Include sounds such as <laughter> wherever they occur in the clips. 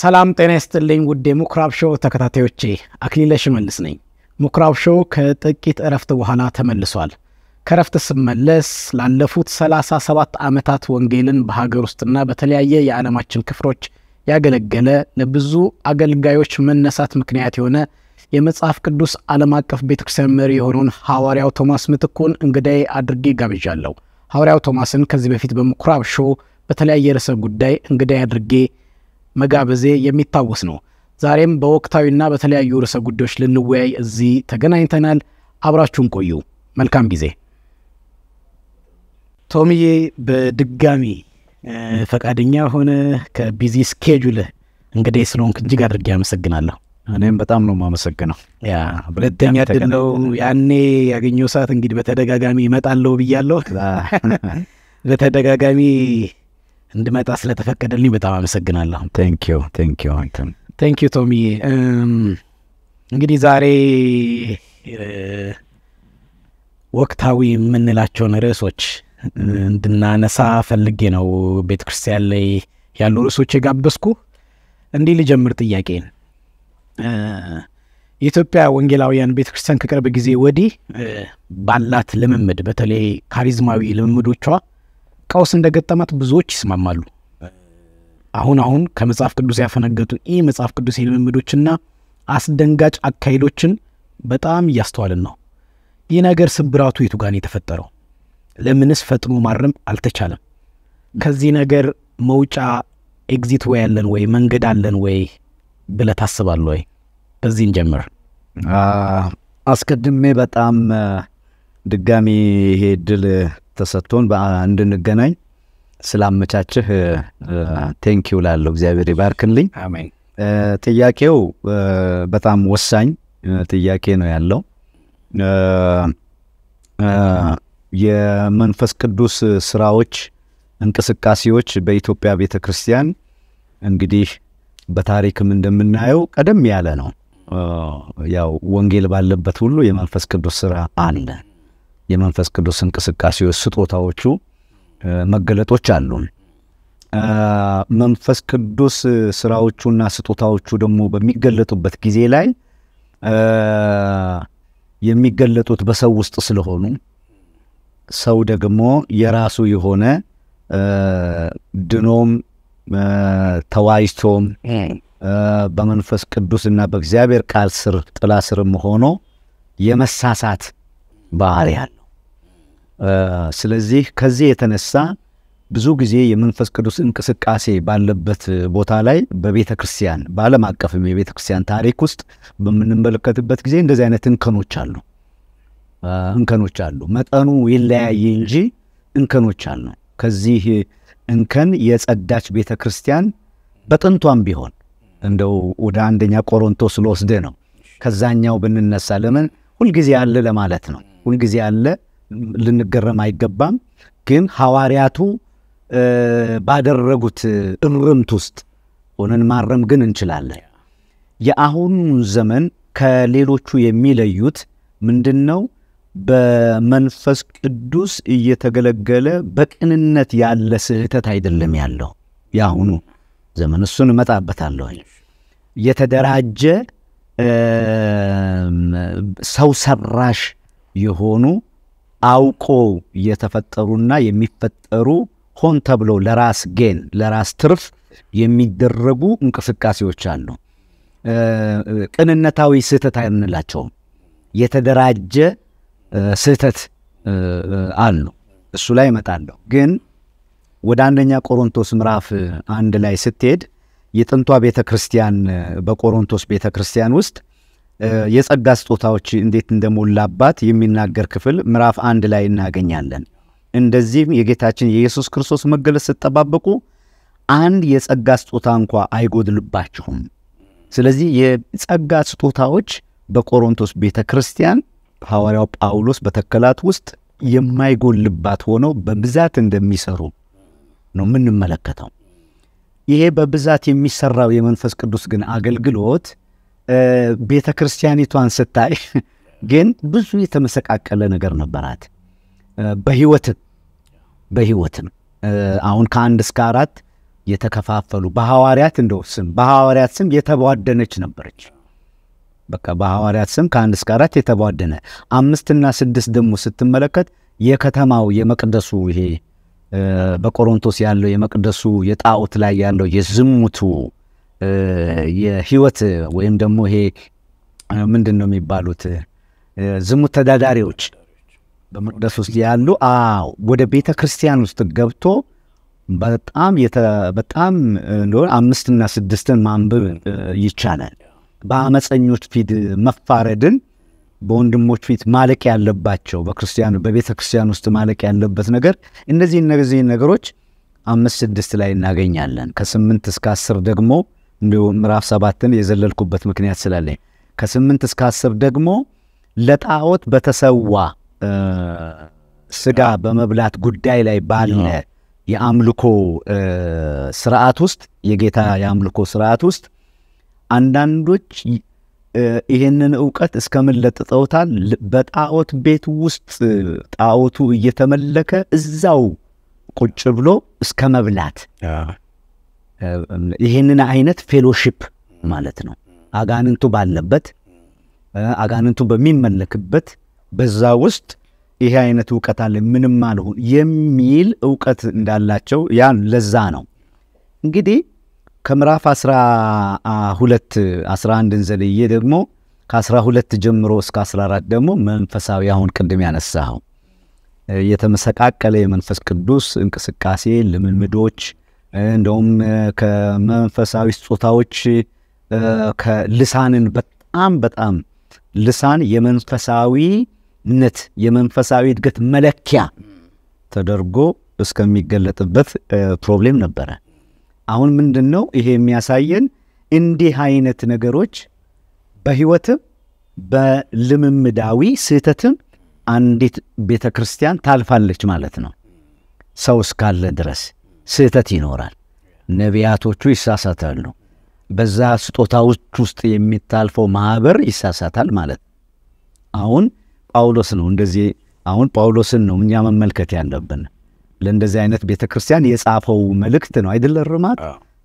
ሰላም ጤና ይስጥልኝ ውድ የምኩራብ ሾው ተከታታዮቼ፣ አክሊለ ሽመልስ ነኝ። ምኩራብ ሾው ከጥቂት እረፍት በኋላ ተመልሷል። ከእረፍት ስመለስ ላለፉት 37 ዓመታት ወንጌልን በሀገር ውስጥና በተለያየ የዓለማችን ክፍሎች ያገለገለ ለብዙ አገልጋዮች መነሳት ምክንያት የሆነ የመጽሐፍ ቅዱስ ዓለም አቀፍ ቤተ ክርስቲያን መሪ የሆነውን ሐዋርያው ቶማስ ምትኩን እንግዳይ አድርጌ ጋብዣለሁ። ሐዋርያው ቶማስን ከዚህ በፊት በምኩራብ ሾው በተለያየ ርዕሰ ጉዳይ እንግዳይ አድርጌ መጋበዜ የሚታወስ ነው። ዛሬም በወቅታዊና በተለያዩ ርዕሰ ጉዳዮች ልንወያይ እዚህ ተገናኝተናል። አብራችሁን ቆዩ። መልካም ጊዜ። ቶሚዬ በድጋሚ ፈቃደኛ ሆነ ከቢዚ ስኬጁል እንግዲህ ስለሆንክ እጅግ አድርጌ አመሰግናለሁ። እኔም በጣም ነው የማመሰግነው። ሁለተኛ ድነው ያኔ ያገኘው ሰዓት እንግዲህ በተደጋጋሚ ይመጣለው ብያለሁ። <laughs> በተደጋጋሚ እንድመጣ ስለተፈቀደልኝ በጣም አመሰግናለሁ። ቴንኪዩ ቶሚ። um, እንግዲህ ዛሬ ወቅታዊ የምንላቸውን ርዕሶች እንድናነሳ ፈልጌ ነው ቤተ ክርስቲያን ላይ ያሉ ርዕሶች የጋበዝኩ። እንዲህ ልጀምር ጥያቄን። የኢትዮጵያ ወንጌላውያን ቤተ ክርስቲያን ከቅርብ ጊዜ ወዲህ ባላት ልምምድ፣ በተለይ ካሪዝማዊ ልምምዶቿ ቀውስ እንደገጠማት ብዙዎች ይስማማሉ። አሁን አሁን ከመጽሐፍ ቅዱስ ያፈነገጡ ይህ መጽሐፍ ቅዱስ የልምምዶችና አስደንጋጭ አካሄዶችን በጣም እያስተዋልን ነው። ይህ ነገር ስብራቱ የቱ ጋር የተፈጠረው? ለምንስ ፈጥኖ ማረም አልተቻለም? ከዚህ ነገር መውጫ ኤግዚት ወይ አለን ወይ መንገድ አለን ወይ ብለ ታስባለ ወይ? በዚህን ጀምር። አስቀድሜ በጣም ድጋሚ ይሄ ድል ተሰጥቶን እንድንገናኝ ስላመቻችህ ቴንኪው ላለው እግዚአብሔር ይባርክልኝ። ጥያቄው በጣም ወሳኝ ጥያቄ ነው ያለው። የመንፈስ ቅዱስ ስራዎች፣ እንቅስቃሴዎች በኢትዮጵያ ቤተ ክርስቲያን እንግዲህ በታሪክም እንደምናየው ቀደም ያለ ነው። ያው ወንጌል ባለበት ሁሉ የመንፈስ ቅዱስ ስራ አለ። የመንፈስ ቅዱስ እንቅስቃሴ ስጦታዎቹ መገለጦች አሉ። መንፈስ ቅዱስ ስራዎቹና ስጦታዎቹ ደግሞ በሚገለጡበት ጊዜ ላይ የሚገለጡት በሰው ውስጥ ስለሆኑ ሰው ደግሞ የራሱ የሆነ ድኖም ተዋይቶም በመንፈስ ቅዱስና በእግዚአብሔር ቃል ስር ጥላ ስርም ሆኖ የመሳሳት ባህሪ አለ። ስለዚህ ከዚህ የተነሳ ብዙ ጊዜ የመንፈስ ቅዱስ እንቅስቃሴ ባለበት ቦታ ላይ በቤተ ክርስቲያን በዓለም አቀፍም የቤተ ክርስቲያን ታሪክ ውስጥ በምንመለከትበት ጊዜ እንደዚህ አይነት እንከኖች አሉ እንከኖች አሉ። መጠኑ ይለያየ እንጂ እንከኖች አሉ። ከዚህ እንከን የጸዳች ቤተ ክርስቲያን በጥንቷም ቢሆን እንደው ወደ አንደኛ ቆሮንቶስ ልወስድህ ነው። ከዛኛው ብንነሳ ለምን ሁልጊዜ አለ ለማለት ነው። ሁልጊዜ አለ ልንገረም አይገባም። ግን ሐዋርያቱ ባደረጉት እርምት ውስጥ ሆነን ማረም ግን እንችላለን። የአሁኑ ዘመን ከሌሎቹ የሚለዩት ምንድን ነው? በመንፈስ ቅዱስ እየተገለገለ በቅንነት ያለ ስህተት አይደለም ያለው የአሁኑ ዘመን። እሱን እመጣበታለሁ። የተደራጀ ሰው ሰራሽ የሆኑ አውቆ የተፈጠሩና የሚፈጠሩ ሆን ተብሎ ለራስ ጌን ለራስ ትርፍ የሚደረጉ እንቅስቃሴዎች አሉ። ቅንነታዊ ስህተት አንላቸውም። የተደራጀ ስህተት አሉ። እሱ ላይ እመጣለሁ። ግን ወደ አንደኛ ቆሮንቶስ ምዕራፍ አንድ ላይ ስትሄድ የጥንቷ ቤተ ክርስቲያን በቆሮንቶስ ቤተ ክርስቲያን ውስጥ የጸጋ ስጦታዎች እንዴት እንደሞላባት የሚናገር ክፍል ምዕራፍ አንድ ላይ እናገኛለን። እንደዚህም የጌታችን የኢየሱስ ክርስቶስ መገለጽ ስትጠባበቁ አንድ የጸጋ ስጦታ እንኳ አይጎድልባችሁም። ስለዚህ የጸጋ ስጦታዎች በቆሮንቶስ ቤተ ክርስቲያን ሐዋርያው ጳውሎስ በተከላት ውስጥ የማይጎልባት ሆነው በብዛት እንደሚሰሩ ነው የምንመለከተው። ይሄ በብዛት የሚሰራው የመንፈስ ቅዱስ ግን አገልግሎት ቤተ ክርስቲያኒቷን ስታይ ግን ብዙ የተመሰቃቀለ ነገር ነበራት። በህይወትን በህይወትን አሁን ከአንድ እስከ አራት የተከፋፈሉ በሐዋርያት እንደው ስም በሐዋርያት ስም የተቧደነች ነበረች። በቃ በሐዋርያት ስም ከአንድ እስከ አራት የተቧደነ አምስትና ስድስት ደግሞ ስትመለከት የከተማው የመቅደሱ ይሄ በቆሮንቶስ ያለው የመቅደሱ የጣዖት ላይ ያለው የዝሙቱ የህይወት ወይም ደግሞ ይሄ ምንድን ነው የሚባሉት ዝሙት ተዳዳሪዎች በመቅደስ ውስጥ ያሉ ወደ ቤተ ክርስቲያን ውስጥ ገብቶ በጣም በጣም እንደሆነ አምስትና ስድስትን ማንበብ ይቻላል። በአመፀኞች ፊት መፋረድን በወንድሞች ፊት ማለቅ ያለባቸው በክርስቲያኑ በቤተ ክርስቲያን ውስጥ ማለቅ ያለበት ነገር እነዚህ እነዚህ ነገሮች አምስት ስድስት ላይ እናገኛለን። ከስምንት እስከ አስር ደግሞ እንዲሁ ምዕራፍ ሰባትን የዘለልኩበት ምክንያት ስላለኝ ከስምንት እስከ አስር ደግሞ ለጣዖት በተሰዋ ስጋ በመብላት ጉዳይ ላይ ባለ የአምልኮ ስርዓት ውስጥ የጌታ የአምልኮ ስርዓት ውስጥ አንዳንዶች ይህንን እውቀት እስከምን ለጥጠውታል። በጣዖት ቤት ውስጥ ጣዖቱ እየተመለከ እዛው ቁጭ ብሎ እስከ መብላት ይህንን አይነት ፌሎሺፕ ማለት ነው። አጋንንቱ ባለበት አጋንንቱ በሚመለክበት በዛ ውስጥ ይሄ አይነት እውቀት አለ ምንም አልሁን የሚል እውቀት እንዳላቸው ያን ለዛ ነው እንግዲህ ከምዕራፍ 12 11ን ደግሞ ከ12 ጀምሮ እስከ 14 ደግሞ መንፈሳዊ አሁን ቅድም ያነሳው የተመሰቃቀለ የመንፈስ ቅዱስ እንቅስቃሴ ልምምዶች እንደውም ከመንፈሳዊ ስጦታዎች ከልሳንን በጣም በጣም ልሳን የመንፈሳዊነት የመንፈሳዊ እድገት መለኪያ ተደርጎ እስከሚገለጥበት ፕሮብሌም ነበረ። አሁን ምንድን ነው ይሄ የሚያሳየን? እንዲህ አይነት ነገሮች በህይወትም በልምምዳዊ ስህተትም አንዲት ቤተ ክርስቲያን ታልፋለች ማለት ነው ሰው እስካለ ድረስ ስህተት ይኖራል። ነቢያቶቹ ይሳሳታሉ። በዛ ስጦታዎች ውስጥ የሚታልፈው ማህበር ይሳሳታል ማለት ነው። አሁን ጳውሎስ ነው እንደዚህ አሁን ጳውሎስን ነው እኛ መመልከት ያለብን። ለእንደዚህ አይነት ቤተ ክርስቲያን የጻፈው መልእክት ነው አይደለ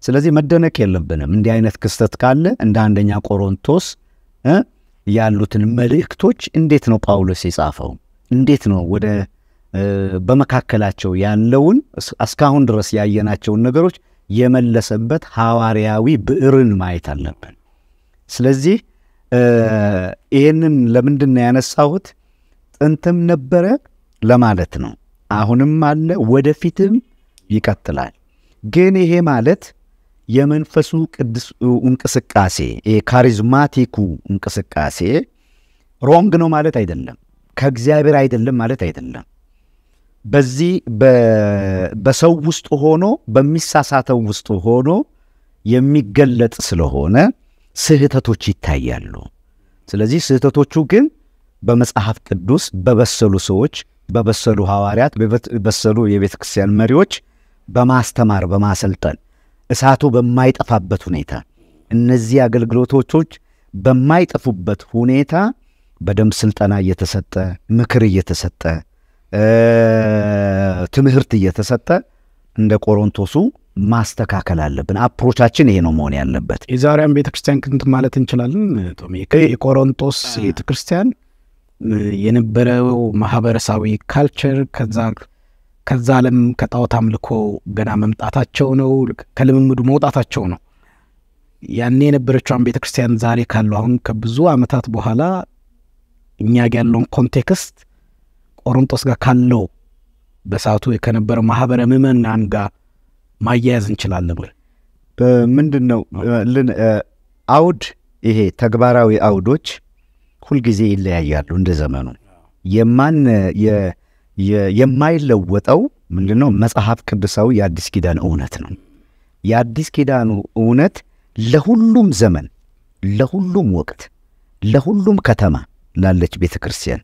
ስለዚህ መደነቅ የለብንም። እንዲህ አይነት ክስተት ካለ እንደ አንደኛ ቆሮንቶስ ያሉትን መልእክቶች እንዴት ነው ጳውሎስ የጻፈው? እንዴት ነው ወደ በመካከላቸው ያለውን እስካሁን ድረስ ያየናቸውን ነገሮች የመለሰበት ሐዋርያዊ ብዕርን ማየት አለብን። ስለዚህ ይህንን ለምንድን ያነሳሁት ጥንትም ነበረ ለማለት ነው። አሁንም አለ፣ ወደፊትም ይቀጥላል። ግን ይሄ ማለት የመንፈሱ ቅዱስ እንቅስቃሴ ካሪዝማቲኩ እንቅስቃሴ ሮንግ ነው ማለት አይደለም፣ ከእግዚአብሔር አይደለም ማለት አይደለም። በዚህ በሰው ውስጥ ሆኖ በሚሳሳተው ውስጥ ሆኖ የሚገለጥ ስለሆነ ስህተቶች ይታያሉ። ስለዚህ ስህተቶቹ ግን በመጽሐፍ ቅዱስ በበሰሉ ሰዎች፣ በበሰሉ ሐዋርያት፣ በበሰሉ የቤተ ክርስቲያን መሪዎች በማስተማር በማሰልጠን እሳቱ በማይጠፋበት ሁኔታ እነዚህ አገልግሎቶች በማይጠፉበት ሁኔታ በደንብ ስልጠና እየተሰጠ ምክር እየተሰጠ ትምህርት እየተሰጠ እንደ ቆሮንቶሱ ማስተካከል አለብን። አፕሮቻችን ይሄ ነው መሆን ያለበት። የዛሬም ቤተክርስቲያን ክንት ማለት እንችላለን። የቆሮንቶስ ቤተክርስቲያን የነበረው ማህበረሰባዊ ካልቸር ከዛ ከዛ ዓለም ከጣዖት አምልኮ ገና መምጣታቸው ነው፣ ከልምምዱ መውጣታቸው ነው። ያኔ የነበረችዋን ቤተክርስቲያን ዛሬ ካለው አሁን ከብዙ ዓመታት በኋላ እኛ ያለውን ኮንቴክስት ቆሮንጦስ ጋር ካለው በሰዓቱ ከነበረ ማህበረ ምመናን ጋር ማያያዝ እንችላለን ወይ? ምንድን ነው አውድ ይሄ ተግባራዊ አውዶች ሁልጊዜ ይለያያሉ። እንደ ዘመኑ የማን የማይለወጠው ምንድን ነው? መጽሐፍ ቅዱሳዊ የአዲስ ኪዳን እውነት ነው። የአዲስ ኪዳኑ እውነት ለሁሉም ዘመን፣ ለሁሉም ወቅት፣ ለሁሉም ከተማ ላለች ቤተ ክርስቲያን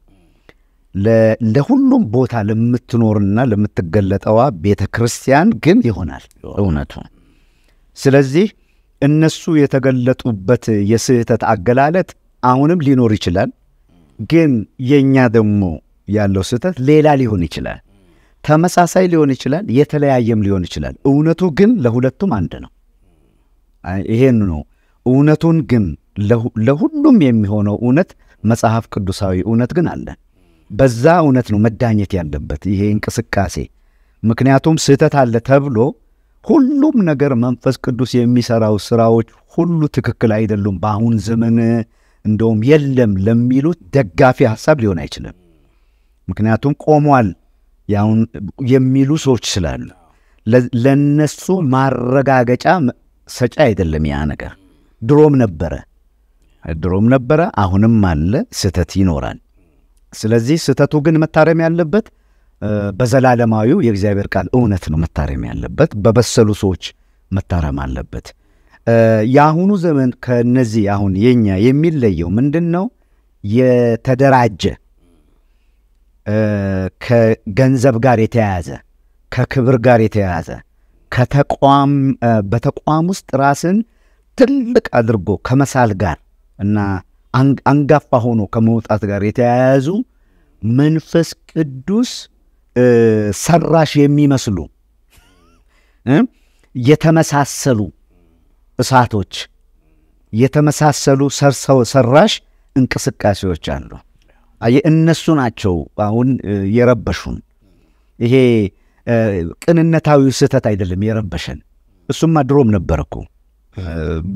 ለሁሉም ቦታ ለምትኖርና ለምትገለጠዋ ቤተ ክርስቲያን ግን ይሆናል እውነቱ። ስለዚህ እነሱ የተገለጡበት የስህተት አገላለጥ አሁንም ሊኖር ይችላል፣ ግን የእኛ ደግሞ ያለው ስህተት ሌላ ሊሆን ይችላል። ተመሳሳይ ሊሆን ይችላል፣ የተለያየም ሊሆን ይችላል። እውነቱ ግን ለሁለቱም አንድ ነው። ይሄን ነው እውነቱን ግን ለሁሉም የሚሆነው እውነት መጽሐፍ ቅዱሳዊ እውነት ግን አለን። በዛ እውነት ነው መዳኘት ያለበት ይሄ እንቅስቃሴ። ምክንያቱም ስህተት አለ ተብሎ ሁሉም ነገር መንፈስ ቅዱስ የሚሰራው ስራዎች ሁሉ ትክክል አይደሉም፣ በአሁን ዘመን እንደውም የለም ለሚሉት ደጋፊ ሀሳብ ሊሆን አይችልም። ምክንያቱም ቆሟል ያሁን የሚሉ ሰዎች ስላሉ ለነሱ ማረጋገጫ ሰጪ አይደለም። ያ ነገር ድሮም ነበረ ድሮም ነበረ፣ አሁንም አለ፣ ስህተት ይኖራል። ስለዚህ ስህተቱ ግን መታረም ያለበት በዘላለማዊው የእግዚአብሔር ቃል እውነት ነው መታረም ያለበት፣ በበሰሉ ሰዎች መታረም አለበት። የአሁኑ ዘመን ከነዚህ አሁን የኛ የሚለየው ምንድን ነው? የተደራጀ ከገንዘብ ጋር የተያያዘ ከክብር ጋር የተያያዘ ከተቋም በተቋም ውስጥ ራስን ትልቅ አድርጎ ከመሳል ጋር እና አንጋፋ ሆኖ ከመውጣት ጋር የተያያዙ መንፈስ ቅዱስ ሰራሽ የሚመስሉ የተመሳሰሉ እሳቶች የተመሳሰሉ ሰርሰው ሰራሽ እንቅስቃሴዎች አሉ። እነሱ ናቸው አሁን የረበሹን። ይሄ ቅንነታዊ ስህተት አይደለም የረበሸን። እሱማ ድሮም ነበር እኮ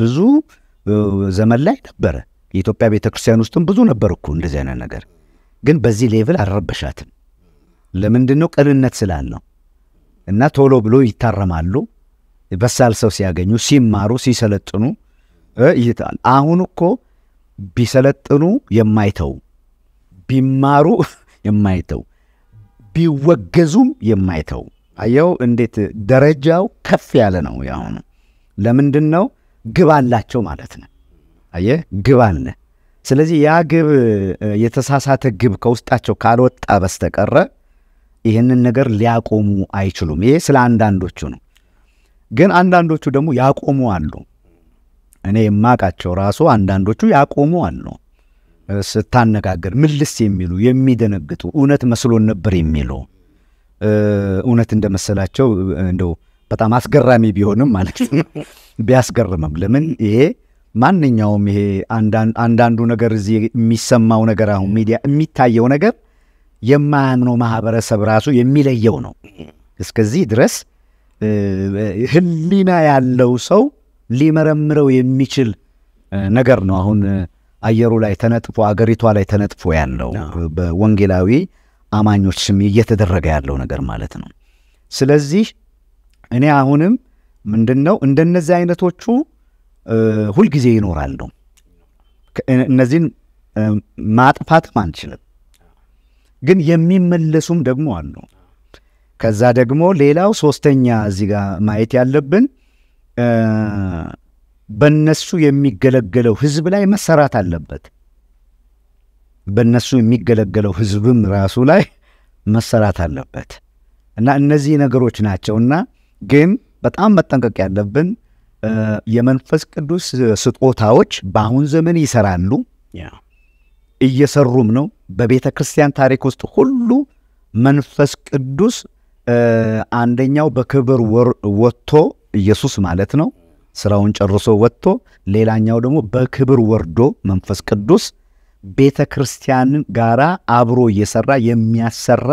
ብዙ ዘመን ላይ ነበረ። የኢትዮጵያ ቤተ ክርስቲያን ውስጥም ብዙ ነበር እኮ እንደዚህ አይነት ነገር፣ ግን በዚህ ሌቭል አልረበሻትም። ለምንድን ነው? ቅንነት ስላለው እና ቶሎ ብሎ ይታረማሉ። በሳል ሰው ሲያገኙ ሲማሩ፣ ሲሰለጥኑ ይታል። አሁን እኮ ቢሰለጥኑ የማይተው ቢማሩ <laughs> የማይተው ቢወገዙም የማይተው አየው፣ እንዴት ደረጃው ከፍ ያለ ነው ያሁኑ ለምንድን ነው? ግብ አላቸው ማለት ነው። አየህ፣ ግብ አለ። ስለዚህ ያ ግብ የተሳሳተ ግብ ከውስጣቸው ካልወጣ በስተቀረ ይህንን ነገር ሊያቆሙ አይችሉም። ይሄ ስለ አንዳንዶቹ ነው። ግን አንዳንዶቹ ደግሞ ያቆሙ አሉ። እኔ የማቃቸው ራሱ አንዳንዶቹ ያቆሙ አሉ። ስታነጋገር ምልስ የሚሉ የሚደነግጡ፣ እውነት መስሎን ነበር የሚሉ እውነት እንደመሰላቸው እንደው በጣም አስገራሚ ቢሆንም ማለት ነው ቢያስገርምም ለምን ይሄ ማንኛውም ይሄ አንዳንዱ ነገር እዚህ የሚሰማው ነገር አሁን ሚዲያ የሚታየው ነገር የማያምነው ማህበረሰብ ራሱ የሚለየው ነው። እስከዚህ ድረስ ህሊና ያለው ሰው ሊመረምረው የሚችል ነገር ነው። አሁን አየሩ ላይ ተነጥፎ አገሪቷ ላይ ተነጥፎ ያለው በወንጌላዊ አማኞች ስም እየተደረገ ያለው ነገር ማለት ነው። ስለዚህ እኔ አሁንም ምንድን ነው እንደነዚህ አይነቶቹ ሁልጊዜ ይኖራል ነው። እነዚህን ማጥፋትም አንችልም፣ ግን የሚመለሱም ደግሞ አሉ። ከዛ ደግሞ ሌላው ሶስተኛ እዚህ ጋር ማየት ያለብን በነሱ የሚገለገለው ህዝብ ላይ መሰራት አለበት። በነሱ የሚገለገለው ህዝብም ራሱ ላይ መሰራት አለበት እና እነዚህ ነገሮች ናቸውና ግን በጣም መጠንቀቅ ያለብን የመንፈስ ቅዱስ ስጦታዎች በአሁን ዘመን ይሰራሉ፣ እየሰሩም ነው። በቤተ ክርስቲያን ታሪክ ውስጥ ሁሉ መንፈስ ቅዱስ አንደኛው በክብር ወጥቶ ኢየሱስ ማለት ነው ስራውን ጨርሶ ወጥቶ፣ ሌላኛው ደግሞ በክብር ወርዶ መንፈስ ቅዱስ ቤተ ክርስቲያን ጋራ አብሮ እየሰራ የሚያሰራ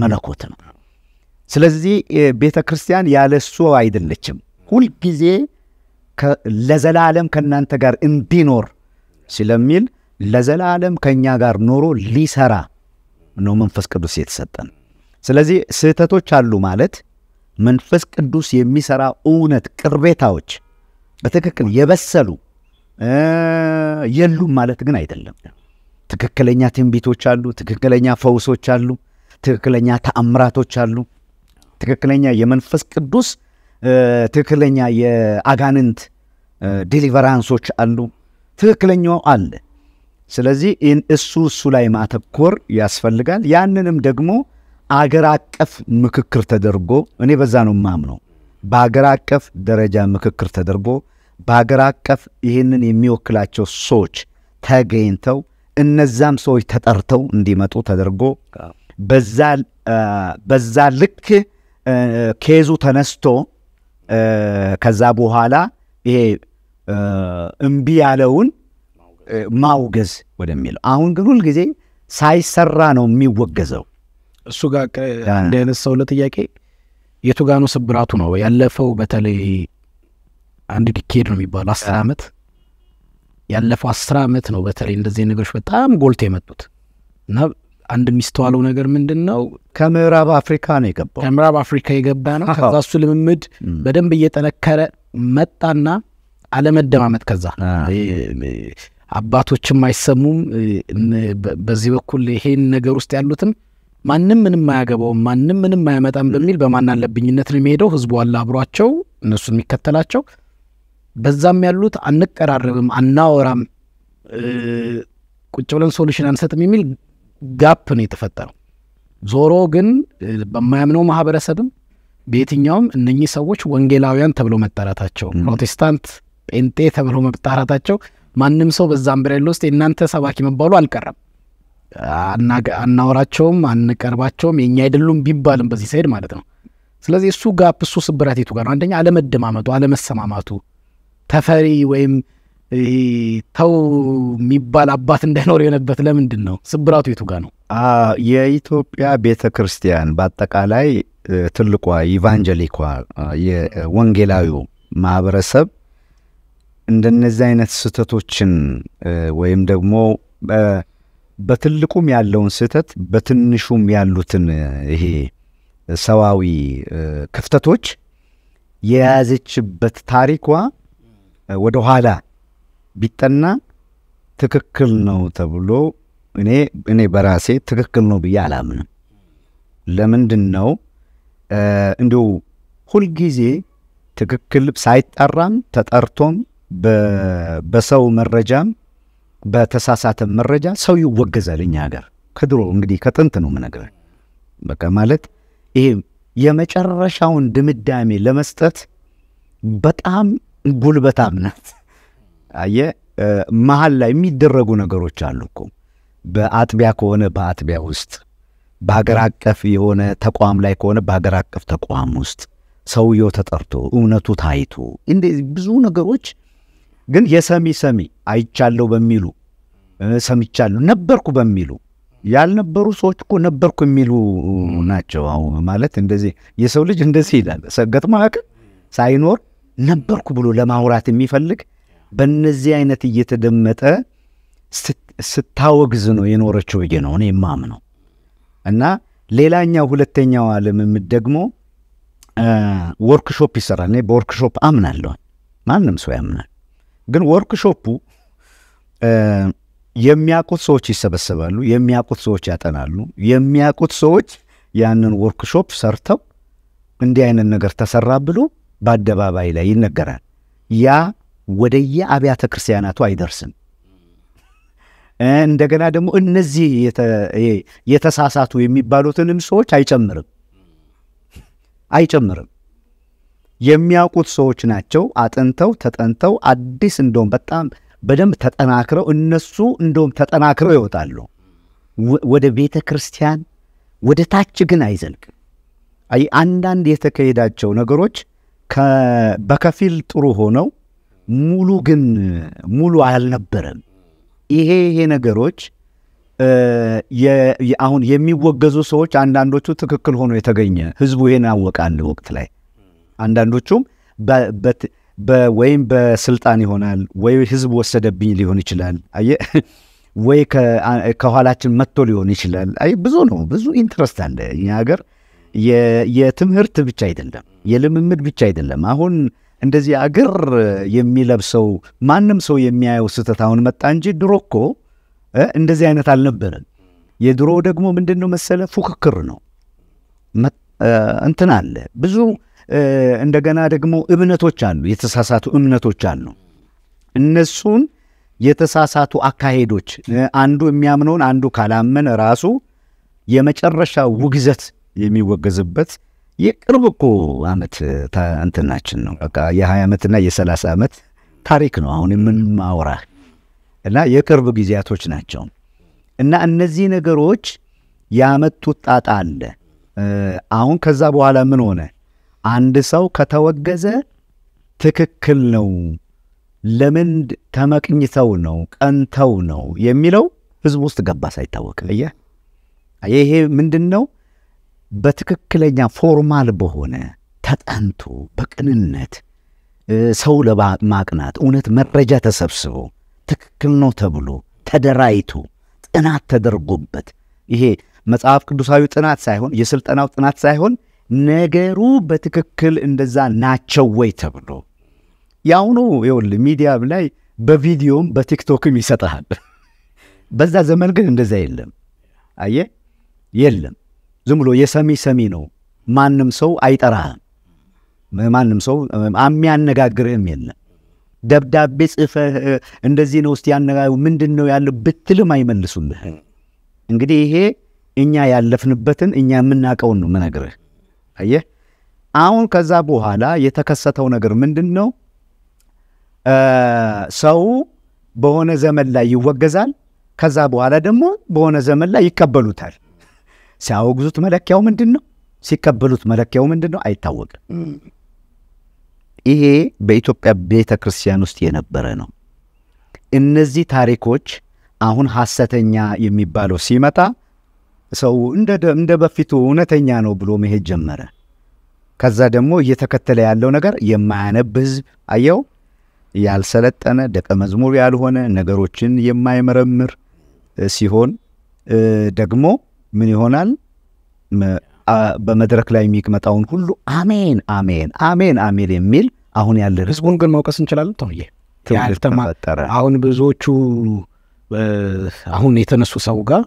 መለኮት ነው። ስለዚህ ቤተ ክርስቲያን ያለሱ አይደለችም ሁልጊዜ ለዘላለም ከእናንተ ጋር እንዲኖር ስለሚል ለዘላለም ከእኛ ጋር ኖሮ ሊሰራ ነው መንፈስ ቅዱስ የተሰጠን። ስለዚህ ስህተቶች አሉ ማለት መንፈስ ቅዱስ የሚሰራ እውነት ቅርቤታዎች በትክክል የበሰሉ የሉም ማለት ግን አይደለም። ትክክለኛ ትንቢቶች አሉ፣ ትክክለኛ ፈውሶች አሉ፣ ትክክለኛ ተአምራቶች አሉ፣ ትክክለኛ የመንፈስ ቅዱስ ትክክለኛ የአጋንንት ዲሊቨራንሶች አሉ፣ ትክክለኛው አለ። ስለዚህ እሱ እሱ ላይ ማተኮር ያስፈልጋል። ያንንም ደግሞ አገር አቀፍ ምክክር ተደርጎ እኔ በዛ ነው ማምነው። በአገር አቀፍ ደረጃ ምክክር ተደርጎ በአገር አቀፍ ይህንን የሚወክላቸው ሰዎች ተገኝተው እነዛም ሰዎች ተጠርተው እንዲመጡ ተደርጎ በዛ ልክ ኬዙ ተነስቶ ከዛ በኋላ ይሄ እምቢ ያለውን ማውገዝ ወደሚለው አሁን ግን ሁልጊዜ ሳይሰራ ነው የሚወገዘው። እሱ ጋር እንዳይነሳው ለጥያቄ የቱ ጋ ስብራቱ ነው ያለፈው። በተለይ አንድ ዲኬድ ነው የሚባለው አስር ዓመት ያለፈው አስር ዓመት ነው በተለይ እንደዚህ ነገሮች በጣም ጎልቶ የመጡት እና አንድ የሚስተዋለው ነገር ምንድን ነው? ከምዕራብ አፍሪካ ነው የገባው። ከምዕራብ አፍሪካ የገባ ነው። ከዛ እሱ ልምምድ በደንብ እየጠነከረ መጣና አለመደማመጥ ከዛ አባቶችም አይሰሙም። በዚህ በኩል ይሄን ነገር ውስጥ ያሉትም ማንም ምንም አያገባውም፣ ማንም ምንም አያመጣም በሚል በማን አለብኝነት ነው የሚሄደው። ህዝቡ አለ አብሯቸው፣ እነሱን የሚከተላቸው በዛም ያሉት አንቀራረብም፣ አናወራም፣ ቁጭ ብለን ሶሉሽን አንሰጥም የሚል ጋፕ ነው የተፈጠረው። ዞሮ ግን በማያምነው ማህበረሰብም በየትኛውም እነኚህ ሰዎች ወንጌላውያን ተብሎ መጠራታቸው፣ ፕሮቴስታንት ጴንጤ ተብሎ መጠራታቸው ማንም ሰው በዛ አምብሬላ ውስጥ የእናንተ ሰባኪ መባሉ አልቀረም። አናወራቸውም፣ አንቀርባቸውም፣ የእኛ አይደሉም ቢባልም በዚህ ሳይድ ማለት ነው። ስለዚህ እሱ ጋፕ እሱ ስብራት የቱ ጋር ነው? አንደኛ አለመደማመጡ፣ አለመሰማማቱ ተፈሪ ወይም ተው የሚባል አባት እንዳይኖር የሆነበት ለምንድን ነው? ስብራቱ የቱ ጋር ነው? የኢትዮጵያ ቤተ ክርስቲያን በአጠቃላይ ትልቋ ኢቫንጀሊኳ የወንጌላዊው ማህበረሰብ እንደነዚህ አይነት ስህተቶችን ወይም ደግሞ በትልቁም ያለውን ስህተት በትንሹም ያሉትን ይሄ ሰዋዊ ክፍተቶች የያዘችበት ታሪኳ ወደ ኋላ ቢጠና ትክክል ነው ተብሎ እኔ እኔ በራሴ ትክክል ነው ብዬ አላምንም። ለምንድን ነው እንዲሁ ሁልጊዜ ትክክል ሳይጠራም ተጠርቶም በሰው መረጃም በተሳሳተ መረጃ ሰው ይወገዛል። እኛ ሀገር ከድሮ እንግዲህ ከጥንት ነው ምነግረ በቃ ማለት ይሄ የመጨረሻውን ድምዳሜ ለመስጠት በጣም ጉልበታም ናት። አየ መሀል ላይ የሚደረጉ ነገሮች አሉ እኮ በአጥቢያ ከሆነ በአጥቢያ ውስጥ በሀገር አቀፍ የሆነ ተቋም ላይ ከሆነ በሀገር አቀፍ ተቋም ውስጥ ሰውየው ተጠርቶ እውነቱ ታይቶ እንደዚህ ብዙ ነገሮች ግን የሰሚ ሰሚ አይቻለሁ በሚሉ ሰምቻለሁ ነበርኩ በሚሉ ያልነበሩ ሰዎች እኮ ነበርኩ የሚሉ ናቸው። ማለት እንደዚህ የሰው ልጅ እንደዚህ ይላል ገጥሞ ያውቅ ሳይኖር ነበርኩ ብሎ ለማውራት የሚፈልግ በእነዚህ አይነት እየተደመጠ ስታወግዝ ነው የኖረችው ብዬ ነው እኔ የማምነው። እና ሌላኛው ሁለተኛው ልምምድ ደግሞ ወርክሾፕ ይሰራል። እኔ በወርክሾፕ አምናለሁ፣ ማንም ሰው ያምናል። ግን ወርክሾፑ የሚያውቁት ሰዎች ይሰበሰባሉ፣ የሚያውቁት ሰዎች ያጠናሉ። የሚያውቁት ሰዎች ያንን ወርክሾፕ ሰርተው እንዲህ አይነት ነገር ተሰራ ብሎ በአደባባይ ላይ ይነገራል። ያ ወደየ አብያተ ክርስቲያናቱ አይደርስም። እንደገና ደግሞ እነዚህ የተሳሳቱ የሚባሉትንም ሰዎች አይጨምርም አይጨምርም። የሚያውቁት ሰዎች ናቸው። አጥንተው ተጠንተው አዲስ እንደውም በጣም በደንብ ተጠናክረው እነሱ እንደውም ተጠናክረው ይወጣሉ። ወደ ቤተ ክርስቲያን ወደ ታች ግን አይዘልቅም። አንዳንድ የተካሄዳቸው ነገሮች በከፊል ጥሩ ሆነው ሙሉ ግን ሙሉ አልነበረም። ይሄ ይሄ ነገሮች አሁን የሚወገዙ ሰዎች አንዳንዶቹ ትክክል ሆኖ የተገኘ ህዝቡ ይሄን አወቀ አንድ ወቅት ላይ አንዳንዶቹም ወይም በስልጣን ይሆናል ወይ ህዝብ ወሰደብኝ ሊሆን ይችላል አየ ወይ ከኋላችን መጥቶ ሊሆን ይችላል አይ ብዙ ነው ብዙ ኢንትረስት አለ እኛ ሀገር የትምህርት ብቻ አይደለም የልምምድ ብቻ አይደለም አሁን እንደዚህ አገር የሚለብሰው ማንም ሰው የሚያየው ስህተት አሁን መጣ እንጂ ድሮ እኮ እንደዚህ አይነት አልነበረም። የድሮ ደግሞ ምንድን ነው መሰለ ፉክክር ነው እንትን አለ ብዙ እንደገና ደግሞ እምነቶች አሉ፣ የተሳሳቱ እምነቶች አሉ። እነሱን የተሳሳቱ አካሄዶች አንዱ የሚያምነውን አንዱ ካላመን ራሱ የመጨረሻ ውግዘት የሚወገዝበት የቅርብ እኮ አመት እንትናችን ነው በቃ የ20 ዓመትና የ30 ዓመት ታሪክ ነው አሁን የምናወራ እና የቅርብ ጊዜያቶች ናቸው። እና እነዚህ ነገሮች ያመጡት ጣጣ አለ። አሁን ከዛ በኋላ ምን ሆነ? አንድ ሰው ከተወገዘ ትክክል ነው፣ ለምን ተመቅኝተው ነው ቀንተው ነው የሚለው ህዝብ ውስጥ ገባ ሳይታወቅ። ይሄ ምንድን ነው በትክክለኛ ፎርማል በሆነ ተጠንቶ በቅንነት ሰው ለማቅናት እውነት መረጃ ተሰብስቦ ትክክል ነው ተብሎ ተደራይቶ ጥናት ተደርጎበት ይሄ መጽሐፍ ቅዱሳዊ ጥናት ሳይሆን የስልጠናው ጥናት ሳይሆን ነገሩ በትክክል እንደዛ ናቸው ወይ ተብሎ የአሁኑ ይኸውልህ ሚዲያም ላይ በቪዲዮም በቲክቶክም ይሰጠሃል። በዛ ዘመን ግን እንደዛ የለም። አየህ የለም። ዝም ብሎ የሰሚ ሰሚ ነው። ማንም ሰው አይጠራህም። ማንም ሰው የሚያነጋግርህም የለም። ደብዳቤ ጽፈህ እንደዚህ ነው ውስጥ ያነጋ ምንድን ነው ያለ ብትልም አይመልሱልህ። እንግዲህ ይሄ እኛ ያለፍንበትን እኛ የምናውቀውን ነው ምነግርህ። አየህ አሁን ከዛ በኋላ የተከሰተው ነገር ምንድን ነው? ሰው በሆነ ዘመን ላይ ይወገዛል። ከዛ በኋላ ደግሞ በሆነ ዘመን ላይ ይቀበሉታል። ሲያወግዙት መለኪያው ምንድን ነው? ሲቀበሉት መለኪያው ምንድን ነው? አይታወቅም። ይሄ በኢትዮጵያ ቤተ ክርስቲያን ውስጥ የነበረ ነው። እነዚህ ታሪኮች አሁን ሐሰተኛ የሚባለው ሲመጣ ሰው እንደ በፊቱ እውነተኛ ነው ብሎ መሄድ ጀመረ። ከዛ ደግሞ እየተከተለ ያለው ነገር የማያነብ ህዝብ አየው፣ ያልሰለጠነ ደቀ መዝሙር ያልሆነ ነገሮችን የማይመረምር ሲሆን ደግሞ ምን ይሆናል? በመድረክ ላይ የሚመጣውን ሁሉ አሜን አሜን አሜን አሜን የሚል አሁን ያለ ህዝቡን ግን መውቀስ እንችላለን። ተውዬ ያልተፈጠረ አሁን ብዙዎቹ አሁን የተነሱ ሰው ጋር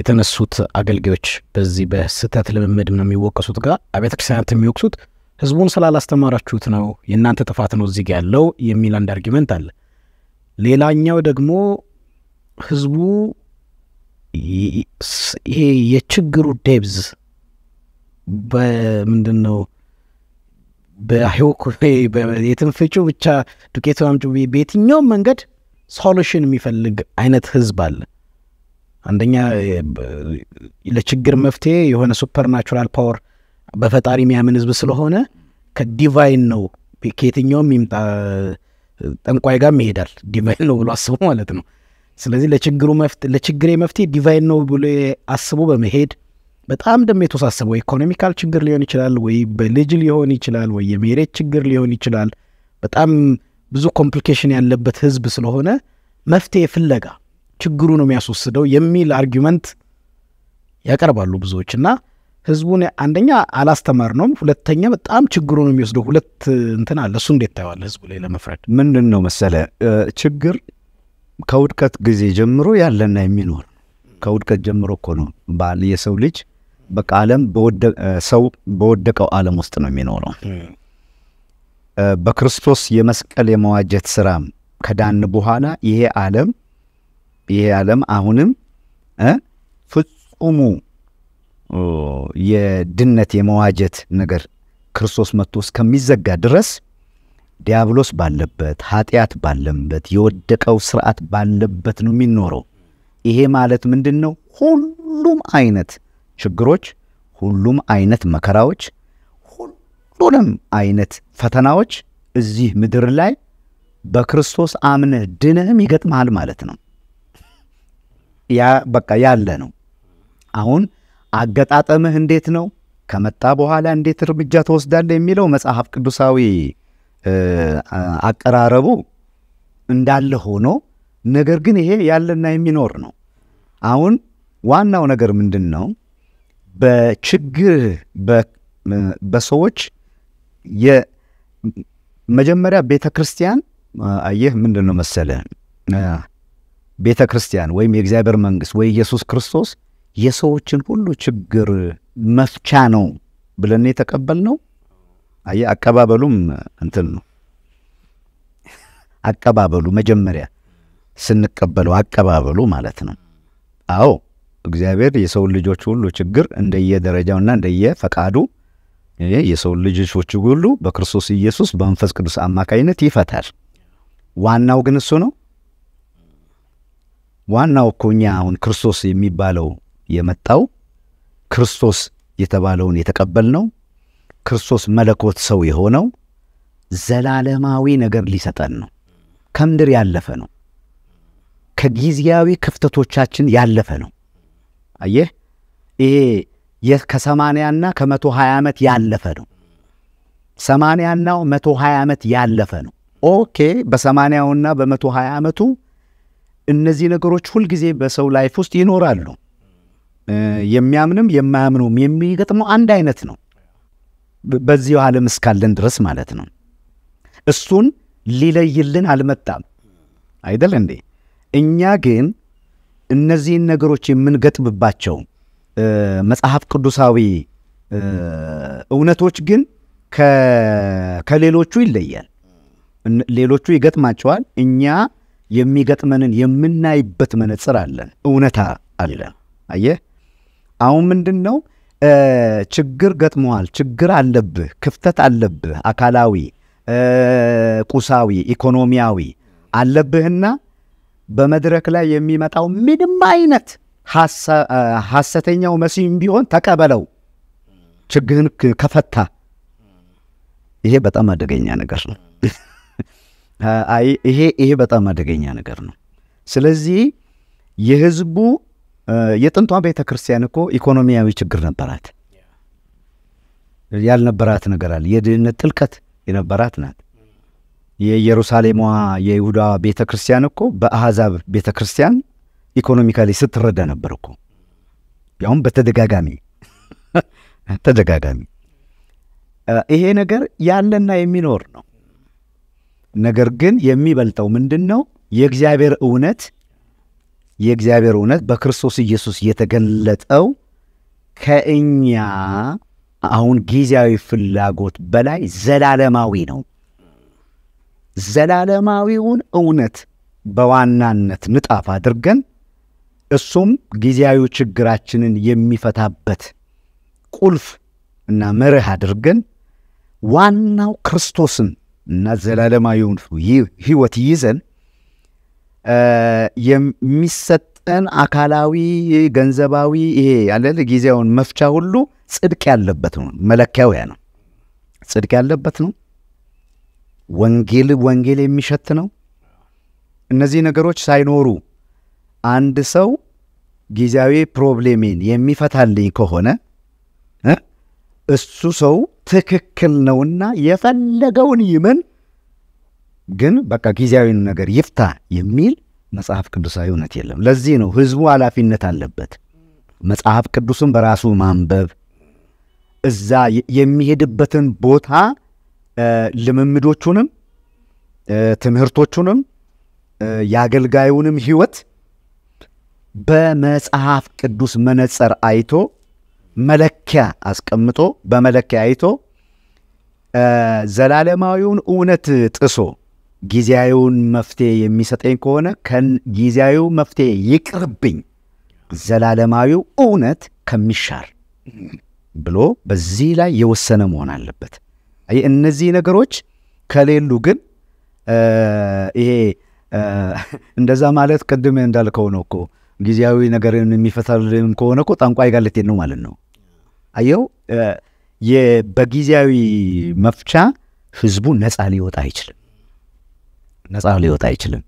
የተነሱት አገልጋዮች በዚህ በስህተት ልምምድ ነው የሚወቀሱት ጋር አብያተ ክርስቲያናት የሚወቅሱት ህዝቡን ስላላስተማራችሁት ነው፣ የእናንተ ጥፋት ነው እዚህ ያለው የሚል አንድ አርጊመንት አለ። ሌላኛው ደግሞ ህዝቡ ይሄ የችግሩ ዴብዝ በምንድን ነው በሂወኩ ፍጩ ብቻ ዱቄት አምጪ በየትኛውም መንገድ ሶሉሽን የሚፈልግ አይነት ህዝብ አለ። አንደኛ ለችግር መፍትሄ የሆነ ሱፐርናቹራል ፓወር በፈጣሪ የሚያምን ህዝብ ስለሆነ ከዲቫይን ነው ከየትኛውም ይምጣ ጠንቋይ ጋር ይሄዳል። ዲቫይን ነው ብሎ አስቦ ማለት ነው። ስለዚህ ለችግሩ ለችግሬ መፍትሄ ዲቫይን ነው ብሎ አስቦ በመሄድ በጣም ደግሞ የተወሳሰበው ኢኮኖሚካል ችግር ሊሆን ይችላል፣ ወይ በልጅ ሊሆን ይችላል፣ ወይ የመሬት ችግር ሊሆን ይችላል። በጣም ብዙ ኮምፕሊኬሽን ያለበት ህዝብ ስለሆነ መፍትሄ ፍለጋ ችግሩ ነው የሚያስወስደው የሚል አርጊመንት ያቀርባሉ ብዙዎች እና ህዝቡን አንደኛ አላስተማር ነውም፣ ሁለተኛ በጣም ችግሩ ነው የሚወስደው። ሁለት እንትን አለ። እሱ እንዴት ታየዋለህ? ህዝቡ ላይ ለመፍረድ ምንድን ነው መሰለ ችግር ከውድቀት ጊዜ ጀምሮ ያለና የሚኖር ከውድቀት ጀምሮ እኮ ነው የሰው ልጅ በቃ ዓለም ሰው በወደቀው ዓለም ውስጥ ነው የሚኖረው። በክርስቶስ የመስቀል የመዋጀት ስራ ከዳን በኋላ ይሄ ዓለም ይሄ ዓለም አሁንም ፍጹሙ የድነት የመዋጀት ነገር ክርስቶስ መጥቶ እስከሚዘጋ ድረስ ዲያብሎስ ባለበት፣ ኃጢአት ባለበት፣ የወደቀው ስርዓት ባለበት ነው የሚኖረው። ይሄ ማለት ምንድን ነው? ሁሉም አይነት ችግሮች፣ ሁሉም አይነት መከራዎች፣ ሁሉንም አይነት ፈተናዎች እዚህ ምድር ላይ በክርስቶስ አምነህ ድነህም ይገጥመሃል ማለት ነው። ያ በቃ ያለ ነው። አሁን አገጣጠምህ እንዴት ነው? ከመጣ በኋላ እንዴት እርምጃ ትወስዳለህ የሚለው መጽሐፍ ቅዱሳዊ አቀራረቡ እንዳለ ሆኖ ነገር ግን ይሄ ያለና የሚኖር ነው። አሁን ዋናው ነገር ምንድን ነው? በችግር በሰዎች የመጀመሪያ ቤተ ክርስቲያን አየህ ምንድን ነው መሰለ ቤተ ክርስቲያን ወይም የእግዚአብሔር መንግስት ወይ ኢየሱስ ክርስቶስ የሰዎችን ሁሉ ችግር መፍቻ ነው ብለን የተቀበልነው አየ አቀባበሉም እንትን ነው። አቀባበሉ መጀመሪያ ስንቀበለው አቀባበሉ ማለት ነው። አዎ እግዚአብሔር የሰው ልጆች ሁሉ ችግር እንደየደረጃውና እንደየፈቃዱ የሰው ልጆች ሁሉ በክርስቶስ ኢየሱስ በመንፈስ ቅዱስ አማካኝነት ይፈታል። ዋናው ግን እሱ ነው። ዋናው እኮ እኛ አሁን ክርስቶስ የሚባለው የመጣው ክርስቶስ የተባለውን የተቀበልነው ክርስቶስ መለኮት ሰው የሆነው ዘላለማዊ ነገር ሊሰጠን ነው። ከምድር ያለፈ ነው። ከጊዜያዊ ክፍተቶቻችን ያለፈ ነው። አየህ ይሄ ከሰማንያና ከመቶ ሀያ ዓመት ያለፈ ነው። ሰማንያናው መቶ ሀያ ዓመት ያለፈ ነው። ኦኬ በሰማንያውና በመቶ ሀያ ዓመቱ እነዚህ ነገሮች ሁልጊዜ በሰው ላይፍ ውስጥ ይኖራሉ። የሚያምንም የማያምኑም የሚገጥመው አንድ አይነት ነው። በዚሁ ዓለም እስካለን ድረስ ማለት ነው። እሱን ሊለይልን አልመጣም አይደል እንዴ? እኛ ግን እነዚህን ነገሮች የምንገጥምባቸው መጽሐፍ ቅዱሳዊ እውነቶች ግን ከሌሎቹ ይለያል። ሌሎቹ ይገጥማቸዋል። እኛ የሚገጥመንን የምናይበት መነጽር አለን፣ እውነታ አለ። አየህ፣ አሁን ምንድን ነው ችግር ገጥመዋል፣ ችግር አለብህ፣ ክፍተት አለብህ፣ አካላዊ፣ ቁሳዊ፣ ኢኮኖሚያዊ አለብህና በመድረክ ላይ የሚመጣው ምንም አይነት ሐሰተኛው መሲህም ቢሆን ተቀበለው፣ ችግርን ከፈታ። ይሄ በጣም አደገኛ ነገር ነው። ይሄ በጣም አደገኛ ነገር ነው። ስለዚህ የህዝቡ የጥንቷ ቤተ ክርስቲያን እኮ ኢኮኖሚያዊ ችግር ነበራት። ያልነበራት ነገር አለ። የድህነት ጥልቀት የነበራት ናት። የኢየሩሳሌሟ የይሁዳ ቤተ ክርስቲያን እኮ በአሕዛብ ቤተ ክርስቲያን ኢኮኖሚካሊ ስትረዳ ነበር እኮ ያውም በተደጋጋሚ <laughs> ተደጋጋሚ። ይሄ ነገር ያለና የሚኖር ነው። ነገር ግን የሚበልጠው ምንድን ነው? የእግዚአብሔር እውነት የእግዚአብሔር እውነት በክርስቶስ ኢየሱስ የተገለጠው ከእኛ አሁን ጊዜያዊ ፍላጎት በላይ ዘላለማዊ ነው። ዘላለማዊውን እውነት በዋናነት ንጣፍ አድርገን እሱም ጊዜያዊ ችግራችንን የሚፈታበት ቁልፍ እና መርህ አድርገን ዋናው ክርስቶስን እና ዘላለማዊውን ሕይወት ይዘን የሚሰጠን አካላዊ ገንዘባዊ ይሄ ያለ ጊዜውን መፍቻ ሁሉ ጽድቅ ያለበት ነው። መለኪያው ያ ነው። ጽድቅ ያለበት ነው። ወንጌል ወንጌል የሚሸት ነው። እነዚህ ነገሮች ሳይኖሩ አንድ ሰው ጊዜያዊ ፕሮብሌሜን የሚፈታልኝ ከሆነ እሱ ሰው ትክክል ነውና የፈለገውን ይመን ግን በቃ ጊዜያዊን ነገር ይፍታ የሚል መጽሐፍ ቅዱሳዊ እውነት የለም። ለዚህ ነው ህዝቡ ኃላፊነት አለበት። መጽሐፍ ቅዱስን በራሱ ማንበብ እዛ የሚሄድበትን ቦታ ልምምዶቹንም ትምህርቶቹንም የአገልጋዩንም ህይወት በመጽሐፍ ቅዱስ መነጽር አይቶ መለኪያ አስቀምጦ በመለኪያ አይቶ ዘላለማዊውን እውነት ጥሶ ጊዜያዊውን መፍትሄ የሚሰጠኝ ከሆነ ጊዜያዊው መፍትሄ ይቅርብኝ፣ ዘላለማዊው እውነት ከሚሻር ብሎ በዚህ ላይ የወሰነ መሆን አለበት። እነዚህ ነገሮች ከሌሉ ግን ይሄ እንደዛ ማለት ቅድም እንዳልከው ነው እኮ ጊዜያዊ ነገርን የሚፈታልን ከሆነ እኮ ጠንቋይ ጋር ነው ማለት ነው። አየው በጊዜያዊ መፍቻ ህዝቡ ነፃ ሊወጣ አይችልም። ነፃ ሊወጣ አይችልም።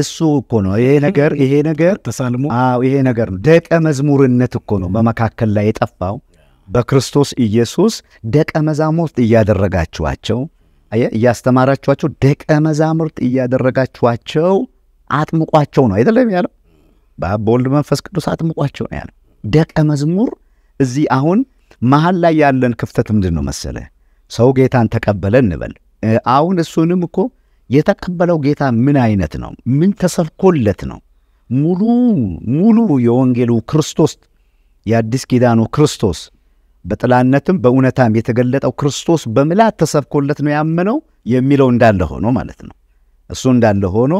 እሱ እኮ ነው ይሄ ነገር ይሄ ነገር ተሳልሞ አዎ ይሄ ነገር ነው። ደቀ መዝሙርነት እኮ ነው በመካከል ላይ የጠፋው። በክርስቶስ ኢየሱስ ደቀ መዛሙርት እያደረጋችኋቸው እያስተማራችኋቸው ደቀ መዛሙርት እያደረጋችኋቸው አጥምቋቸው ነው አይደለም ያለው። በአብ በወልድ መንፈስ ቅዱስ አጥምቋቸው ነው ያለው። ደቀ መዝሙር እዚህ አሁን መሀል ላይ ያለን ክፍተት ምንድን ነው መሰለ? ሰው ጌታን ተቀበለ እንበል አሁን እሱንም እኮ የተቀበለው ጌታ ምን አይነት ነው? ምን ተሰብኮለት ነው? ሙሉ ሙሉ የወንጌሉ ክርስቶስ የአዲስ ኪዳኑ ክርስቶስ በጥላነትም በእውነታም የተገለጠው ክርስቶስ በምላት ተሰብኮለት ነው ያመነው የሚለው እንዳለ ሆኖ ማለት ነው። እሱ እንዳለ ሆኖ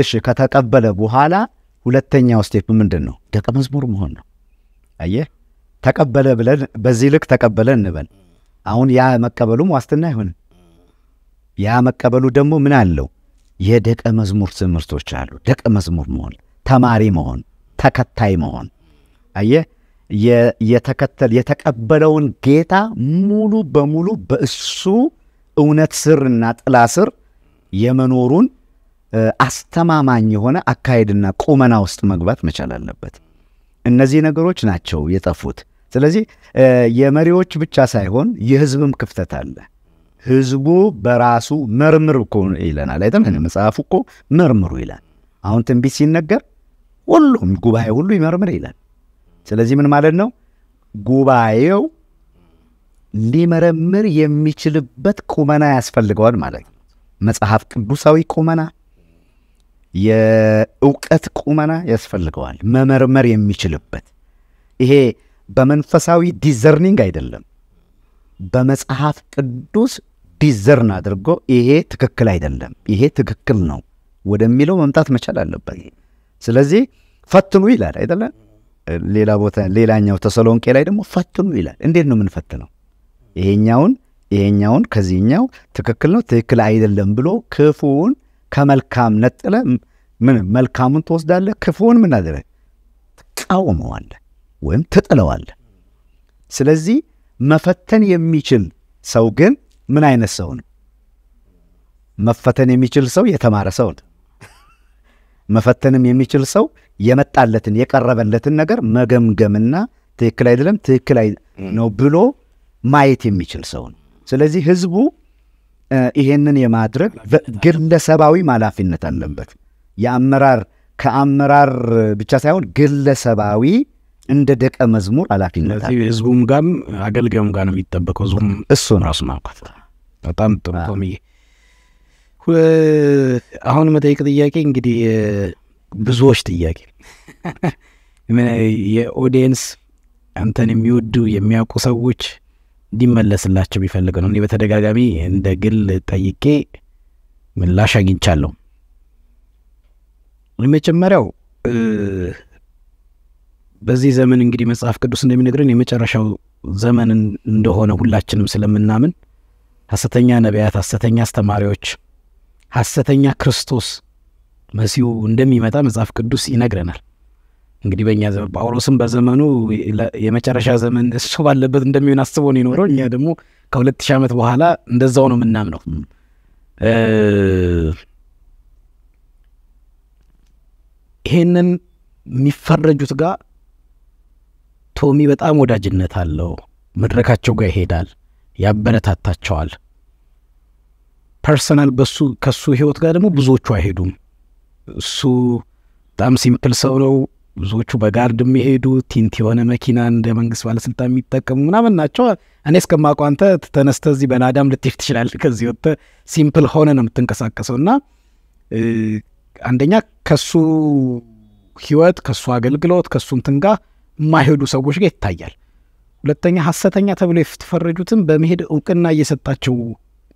እሺ፣ ከተቀበለ በኋላ ሁለተኛው ስቴፕ ምንድን ነው? ደቀ መዝሙር መሆን ነው። አየህ፣ ተቀበለ ብለን በዚህ ልክ ተቀበለ እንበል። አሁን ያ መቀበሉም ዋስትና አይሆንም። ያ መቀበሉ ደግሞ ምን አለው? የደቀ መዝሙር ትምህርቶች አሉ። ደቀ መዝሙር መሆን፣ ተማሪ መሆን፣ ተከታይ መሆን። አየ የተከተል የተቀበለውን ጌታ ሙሉ በሙሉ በእሱ እውነት ስርና ጥላ ስር የመኖሩን አስተማማኝ የሆነ አካሄድና ቁመና ውስጥ መግባት መቻል አለበት። እነዚህ ነገሮች ናቸው የጠፉት። ስለዚህ የመሪዎች ብቻ ሳይሆን የሕዝብም ክፍተት አለ። ህዝቡ በራሱ መርምር እኮ ይለናል አይደል? መጽሐፉ እኮ መርምሩ ይላል። አሁን ትንቢት ሲነገር ሁሉም ጉባኤ ሁሉ ይመርምር ይላል። ስለዚህ ምን ማለት ነው? ጉባኤው ሊመረምር የሚችልበት ቁመና ያስፈልገዋል ማለት ነው። መጽሐፍ ቅዱሳዊ ቁመና፣ የእውቀት ቁመና ያስፈልገዋል። መመርመር የሚችልበት ይሄ በመንፈሳዊ ዲዘርኒንግ አይደለም። በመጽሐፍ ቅዱስ ዲዘርን አድርጎ ይሄ ትክክል አይደለም፣ ይሄ ትክክል ነው ወደሚለው መምጣት መቻል አለበት። ስለዚህ ፈትኑ ይላል አይደለም። ሌላ ቦታ ሌላኛው ተሰሎንቄ ላይ ደግሞ ፈትኑ ይላል። እንዴት ነው የምንፈትነው? ይሄኛውን ይሄኛውን ከዚህኛው ትክክል ነው ትክክል አይደለም ብሎ ክፉውን ከመልካም ነጥለ ምን መልካሙን ትወስዳለ፣ ክፉውን ምን አደረግ ትቃወመዋለህ ወይም ትጥለዋለ። ስለዚህ መፈተን የሚችል ሰው ግን ምን አይነት ሰው ነው? መፈተን የሚችል ሰው የተማረ ሰው ነው። መፈተንም የሚችል ሰው የመጣለትን የቀረበለትን ነገር መገምገምና ትክክል አይደለም ትክክል ነው ብሎ ማየት የሚችል ሰው ነው። ስለዚህ ህዝቡ ይሄንን የማድረግ ግለሰባዊ ኃላፊነት አለበት። የአመራር ከአመራር ብቻ ሳይሆን ግለሰባዊ እንደ ደቀ መዝሙር ኃላፊነት ህዝቡም ጋም አገልጋዩም ጋር ነው የሚጠበቀው። እሱ ነው ራሱ በጣም ጥሩ አሁን መጠይቅ ጥያቄ እንግዲህ ብዙዎች ጥያቄ <laughs> የኦዲየንስ አንተን የሚወዱ የሚያውቁ ሰዎች እንዲመለስላቸው ቢፈልግ ነው። እኔ በተደጋጋሚ እንደ ግል ጠይቄ ምላሽ አግኝቻለሁ። የመጀመሪያው በዚህ ዘመን እንግዲህ መጽሐፍ ቅዱስ እንደሚነግረን የመጨረሻው ዘመን እንደሆነ ሁላችንም ስለምናምን ሐሰተኛ ነቢያት፣ ሐሰተኛ አስተማሪዎች፣ ሐሰተኛ ክርስቶስ መሲሁ እንደሚመጣ መጽሐፍ ቅዱስ ይነግረናል። እንግዲህ በእኛ ዘመን ጳውሎስም በዘመኑ የመጨረሻ ዘመን እሱ ባለበት እንደሚሆን አስቦ ነው የኖረው። እኛ ደግሞ ከሁለት ሺህ ዓመት በኋላ እንደዛው ነው የምናምነው። ይሄንን የሚፈረጁት ጋር ቶሚ በጣም ወዳጅነት አለው። መድረካቸው ጋር ይሄዳል። ያበረታታቸዋል። ፐርሰናል በሱ ከሱ ህይወት ጋር ደግሞ ብዙዎቹ አይሄዱም። እሱ በጣም ሲምፕል ሰው ነው። ብዙዎቹ በጋርድ የሚሄዱ ቲንት የሆነ መኪና እንደ መንግስት ባለስልጣን የሚጠቀሙ ምናምን ናቸው። እኔ እስከማውቀው አንተ ተነስተህ እዚህ በናዳም ልትሄድ ትችላለህ። ከዚህ ወጥተህ ሲምፕል ሆነ ነው የምትንቀሳቀሰው እና አንደኛ ከሱ ህይወት ከሱ አገልግሎት ከሱ እንትን ጋር የማይሄዱ ሰዎች ጋር ይታያል። ሁለተኛ ሀሰተኛ ተብሎ የተፈረጁትን በመሄድ እውቅና እየሰጣቸው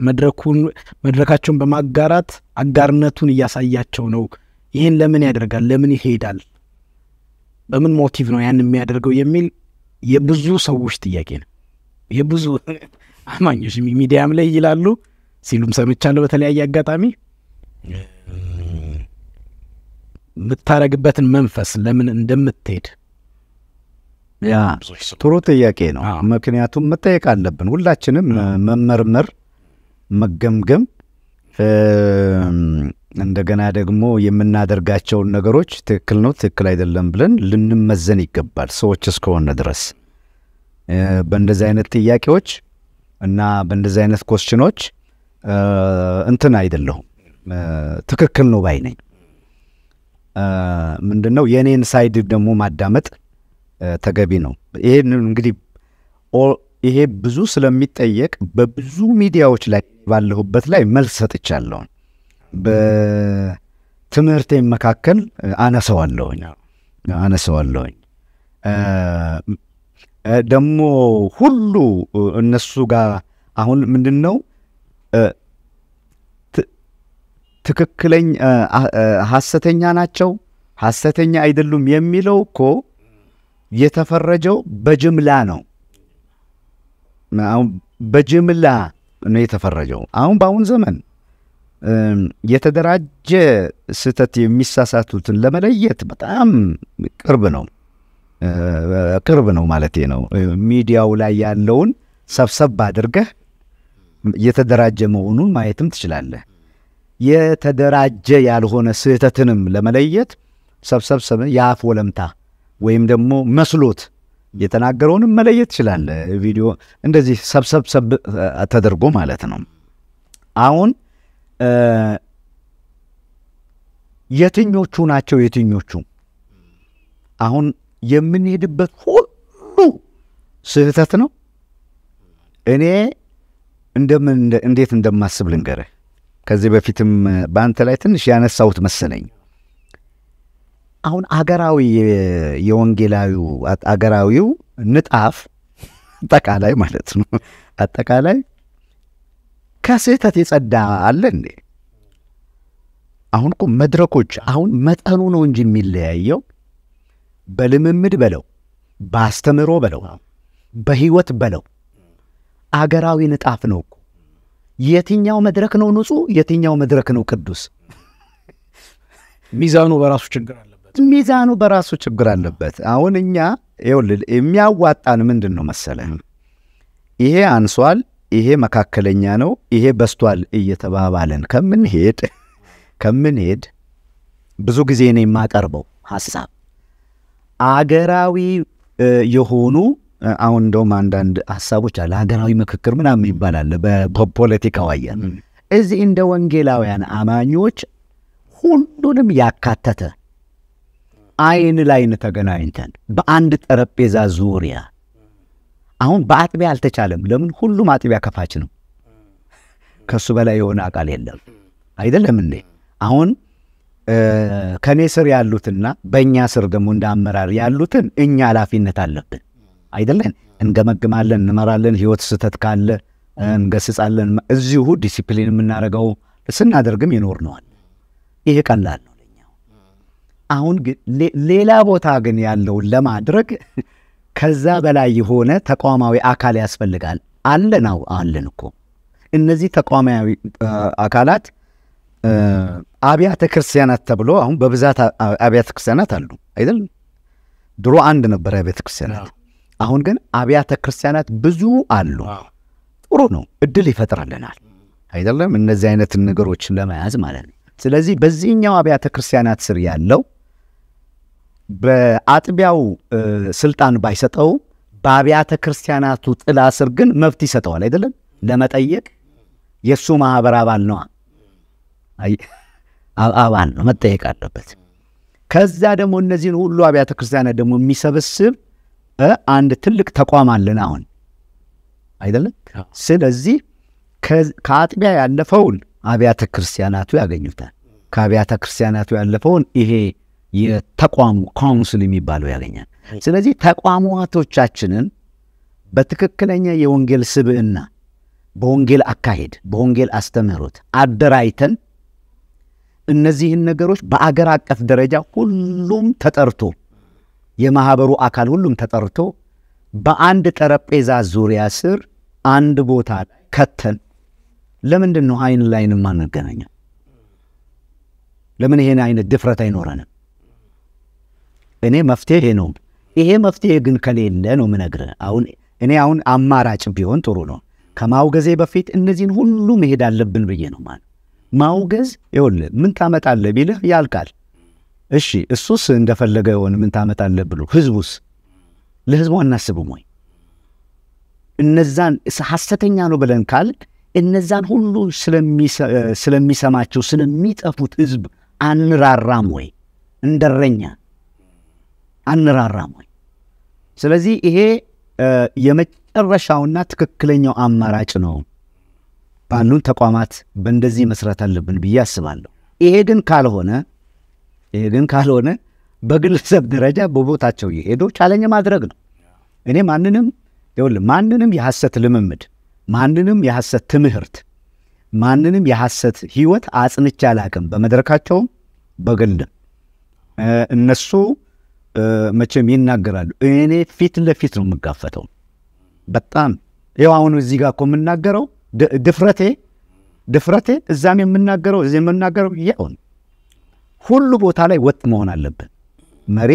መድረኩን መድረካቸውን በማጋራት አጋርነቱን እያሳያቸው ነው። ይህን ለምን ያደርጋል? ለምን ይሄዳል? በምን ሞቲቭ ነው ያን የሚያደርገው የሚል የብዙ ሰዎች ጥያቄ ነው። የብዙ <laughs> አማኞች ሚዲያም ላይ ይላሉ ሲሉም ሰምቻለሁ በተለያየ አጋጣሚ የምታደርግበትን መንፈስ ለምን እንደምትሄድ ጥሩ ጥያቄ ነው። ምክንያቱም መጠየቅ አለብን ሁላችንም መመርመር፣ መገምገም እንደገና ደግሞ የምናደርጋቸውን ነገሮች ትክክል ነው፣ ትክክል አይደለም ብለን ልንመዘን ይገባል ሰዎች እስከሆነ ድረስ በእንደዚህ አይነት ጥያቄዎች እና በእንደዚህ አይነት ኮስችኖች እንትን አይደለሁም ትክክል ነው ባይ ነኝ። ምንድን ነው የእኔን ሳይድ ደግሞ ማዳመጥ ተገቢ ነው። ይህን እንግዲህ ይሄ ብዙ ስለሚጠየቅ በብዙ ሚዲያዎች ላይ ባለሁበት ላይ መልስ ሰጥቻለሁ። በትምህርቴ መካከል አነሰዋለሁኝ አነሰዋለሁኝ ደግሞ ሁሉ እነሱ ጋር አሁን ምንድን ነው ትክክለኛ ሐሰተኛ ናቸው ሐሰተኛ አይደሉም የሚለው እኮ የተፈረጀው በጅምላ ነው። በጅምላ ነው የተፈረጀው። አሁን በአሁን ዘመን የተደራጀ ስህተት የሚሳሳቱትን ለመለየት በጣም ቅርብ ነው ቅርብ ነው ማለት ነው። ሚዲያው ላይ ያለውን ሰብሰብ አድርገህ የተደራጀ መሆኑን ማየትም ትችላለህ። የተደራጀ ያልሆነ ስህተትንም ለመለየት ሰብሰብ የአፍ ወለምታ ወይም ደግሞ መስሎት የተናገረውንም መለየት ይችላል። ቪዲዮ እንደዚህ ሰብሰብ ተደርጎ ማለት ነው። አሁን የትኞቹ ናቸው የትኞቹ? አሁን የምንሄድበት ሁሉ ስህተት ነው። እኔ እንደምን እንዴት እንደማስብ ልንገርህ። ከዚህ በፊትም በአንተ ላይ ትንሽ ያነሳሁት መሰለኝ አሁን አገራዊ የወንጌላዊው አገራዊው ንጣፍ አጠቃላይ ማለት ነው አጠቃላይ ከስህተት የጸዳ አለ እንዴ? አሁን እኮ መድረኮች አሁን መጠኑ ነው እንጂ የሚለያየው በልምምድ በለው በአስተምሮ በለው በህይወት በለው አገራዊ ንጣፍ ነው እኮ። የትኛው መድረክ ነው ንጹህ? የትኛው መድረክ ነው ቅዱስ? ሚዛኑ በራሱ ችግር አለ። ሚዛኑ በራሱ ችግር አለበት። አሁን እኛ ይኸውልህ የሚያዋጣን ምንድን ነው መሰለህ፣ ይሄ አንሷል፣ ይሄ መካከለኛ ነው፣ ይሄ በስቷል እየተባባለን ከምንሄድ ከምንሄድ ብዙ ጊዜ እኔ የማቀርበው ሀሳብ አገራዊ የሆኑ አሁን እንደውም አንዳንድ ሀሳቦች አለ ሀገራዊ ምክክር ምናምን ይባላል በፖለቲካው አየር እዚህ እንደ ወንጌላውያን አማኞች ሁሉንም ያካተተ አይን ላይን ተገናኝተን በአንድ ጠረጴዛ ዙሪያ አሁን በአጥቢያ አልተቻለም። ለምን? ሁሉም አጥቢያ ከፋች ነው። ከእሱ በላይ የሆነ አቃል የለም። አይደለም እንዴ? አሁን ከእኔ ስር ያሉትና በእኛ ስር ደግሞ እንደ አመራር ያሉትን እኛ ኃላፊነት አለብን። አይደለን? እንገመግማለን፣ እንመራለን። ህይወት ስህተት ካለ እንገስጻለን። እዚሁ ዲሲፕሊን የምናደርገው ስናደርግም ይኖር ነዋል። ይህ ቀላል ነው። አሁን ሌላ ቦታ ግን ያለውን ለማድረግ ከዛ በላይ የሆነ ተቋማዊ አካል ያስፈልጋል። አለን አለን እኮ እነዚህ ተቋማዊ አካላት አብያተ ክርስቲያናት ተብሎ አሁን በብዛት አብያተ ክርስቲያናት አሉ አይደል? ድሮ አንድ ነበር አብያተ ክርስቲያናት። አሁን ግን አብያተ ክርስቲያናት ብዙ አሉ። ጥሩ ነው፣ እድል ይፈጥርልናል አይደለም? እነዚህ አይነት ነገሮችን ለመያዝ ማለት ነው። ስለዚህ በዚህኛው አብያተ ክርስቲያናት ስር ያለው በአጥቢያው ስልጣን ባይሰጠው በአብያተ ክርስቲያናቱ ጥላ ስር ግን መብት ይሰጠዋል። አይደለም ለመጠየቅ የእሱ ማህበር አባል ነዋ፣ አባል ነው፣ መጠየቅ አለበት። ከዛ ደግሞ እነዚህን ሁሉ አብያተ ክርስቲያናት ደግሞ የሚሰበስብ አንድ ትልቅ ተቋም አለን አሁን አይደለም። ስለዚህ ከአጥቢያ ያለፈውን አብያተ ክርስቲያናቱ ያገኙታል። ከአብያተ ክርስቲያናቱ ያለፈውን ይሄ የተቋሙ ካውንስል የሚባለው ያገኛል። ስለዚህ ተቋማቶቻችንን በትክክለኛ የወንጌል ስብዕና፣ በወንጌል አካሄድ፣ በወንጌል አስተምህሮት አደራጅተን እነዚህን ነገሮች በአገር አቀፍ ደረጃ ሁሉም ተጠርቶ የማህበሩ አካል ሁሉም ተጠርቶ በአንድ ጠረጴዛ ዙሪያ ስር አንድ ቦታ ከተን ለምንድን ነው አይን ላይን ማንገናኘው? ለምን ይሄን አይነት ድፍረት አይኖረንም? እኔ መፍትሄ ነው። ይሄ መፍትሄ ግን ከሌለ ነው ምነግር አሁን እኔ አሁን አማራጭ ቢሆን ጥሩ ነው። ከማውገዜ በፊት እነዚህን ሁሉ መሄድ አለብን ብዬ ነው ማለት ማውገዝ ይኸውልህ ምን ታመጣለ ቢልህ ያልቃል። እሺ እሱስ እንደፈለገ የሆን ምን ታመጣለ ብሎ ህዝቡስ ለህዝቡ አናስብም ወይ? እነዛን ሐሰተኛ ነው ብለን ካል እነዛን ሁሉ ስለሚሰማቸው ስለሚጠፉት ህዝብ አንራራም ወይ እንደረኛ አንራራም ወይ? ስለዚህ ይሄ የመጨረሻውና ትክክለኛው አማራጭ ነው። ባሉን ተቋማት በእንደዚህ መስራት አለብን ብዬ አስባለሁ። ይሄ ግን ካልሆነ ይሄ ግን ካልሆነ በግለሰብ ደረጃ በቦታቸው የሄዱ ቻለኝ ማድረግ ነው። እኔ ማንንም ይኸውልህ ማንንም የሐሰት ልምምድ፣ ማንንም የሐሰት ትምህርት፣ ማንንም የሐሰት ህይወት አጽንቼ አላቅም። በመድረካቸውም በግልም እነሱ መቼም ይናገራሉ። እኔ ፊት ለፊት ነው የምጋፈተው። በጣም ይኸው አሁን እዚህ ጋር እኮ የምናገረው ድፍረቴ ድፍረቴ እዛም የምናገረው እዚህ የምናገረው ያው ሁሉ ቦታ ላይ ወጥ መሆን አለብን። መሪ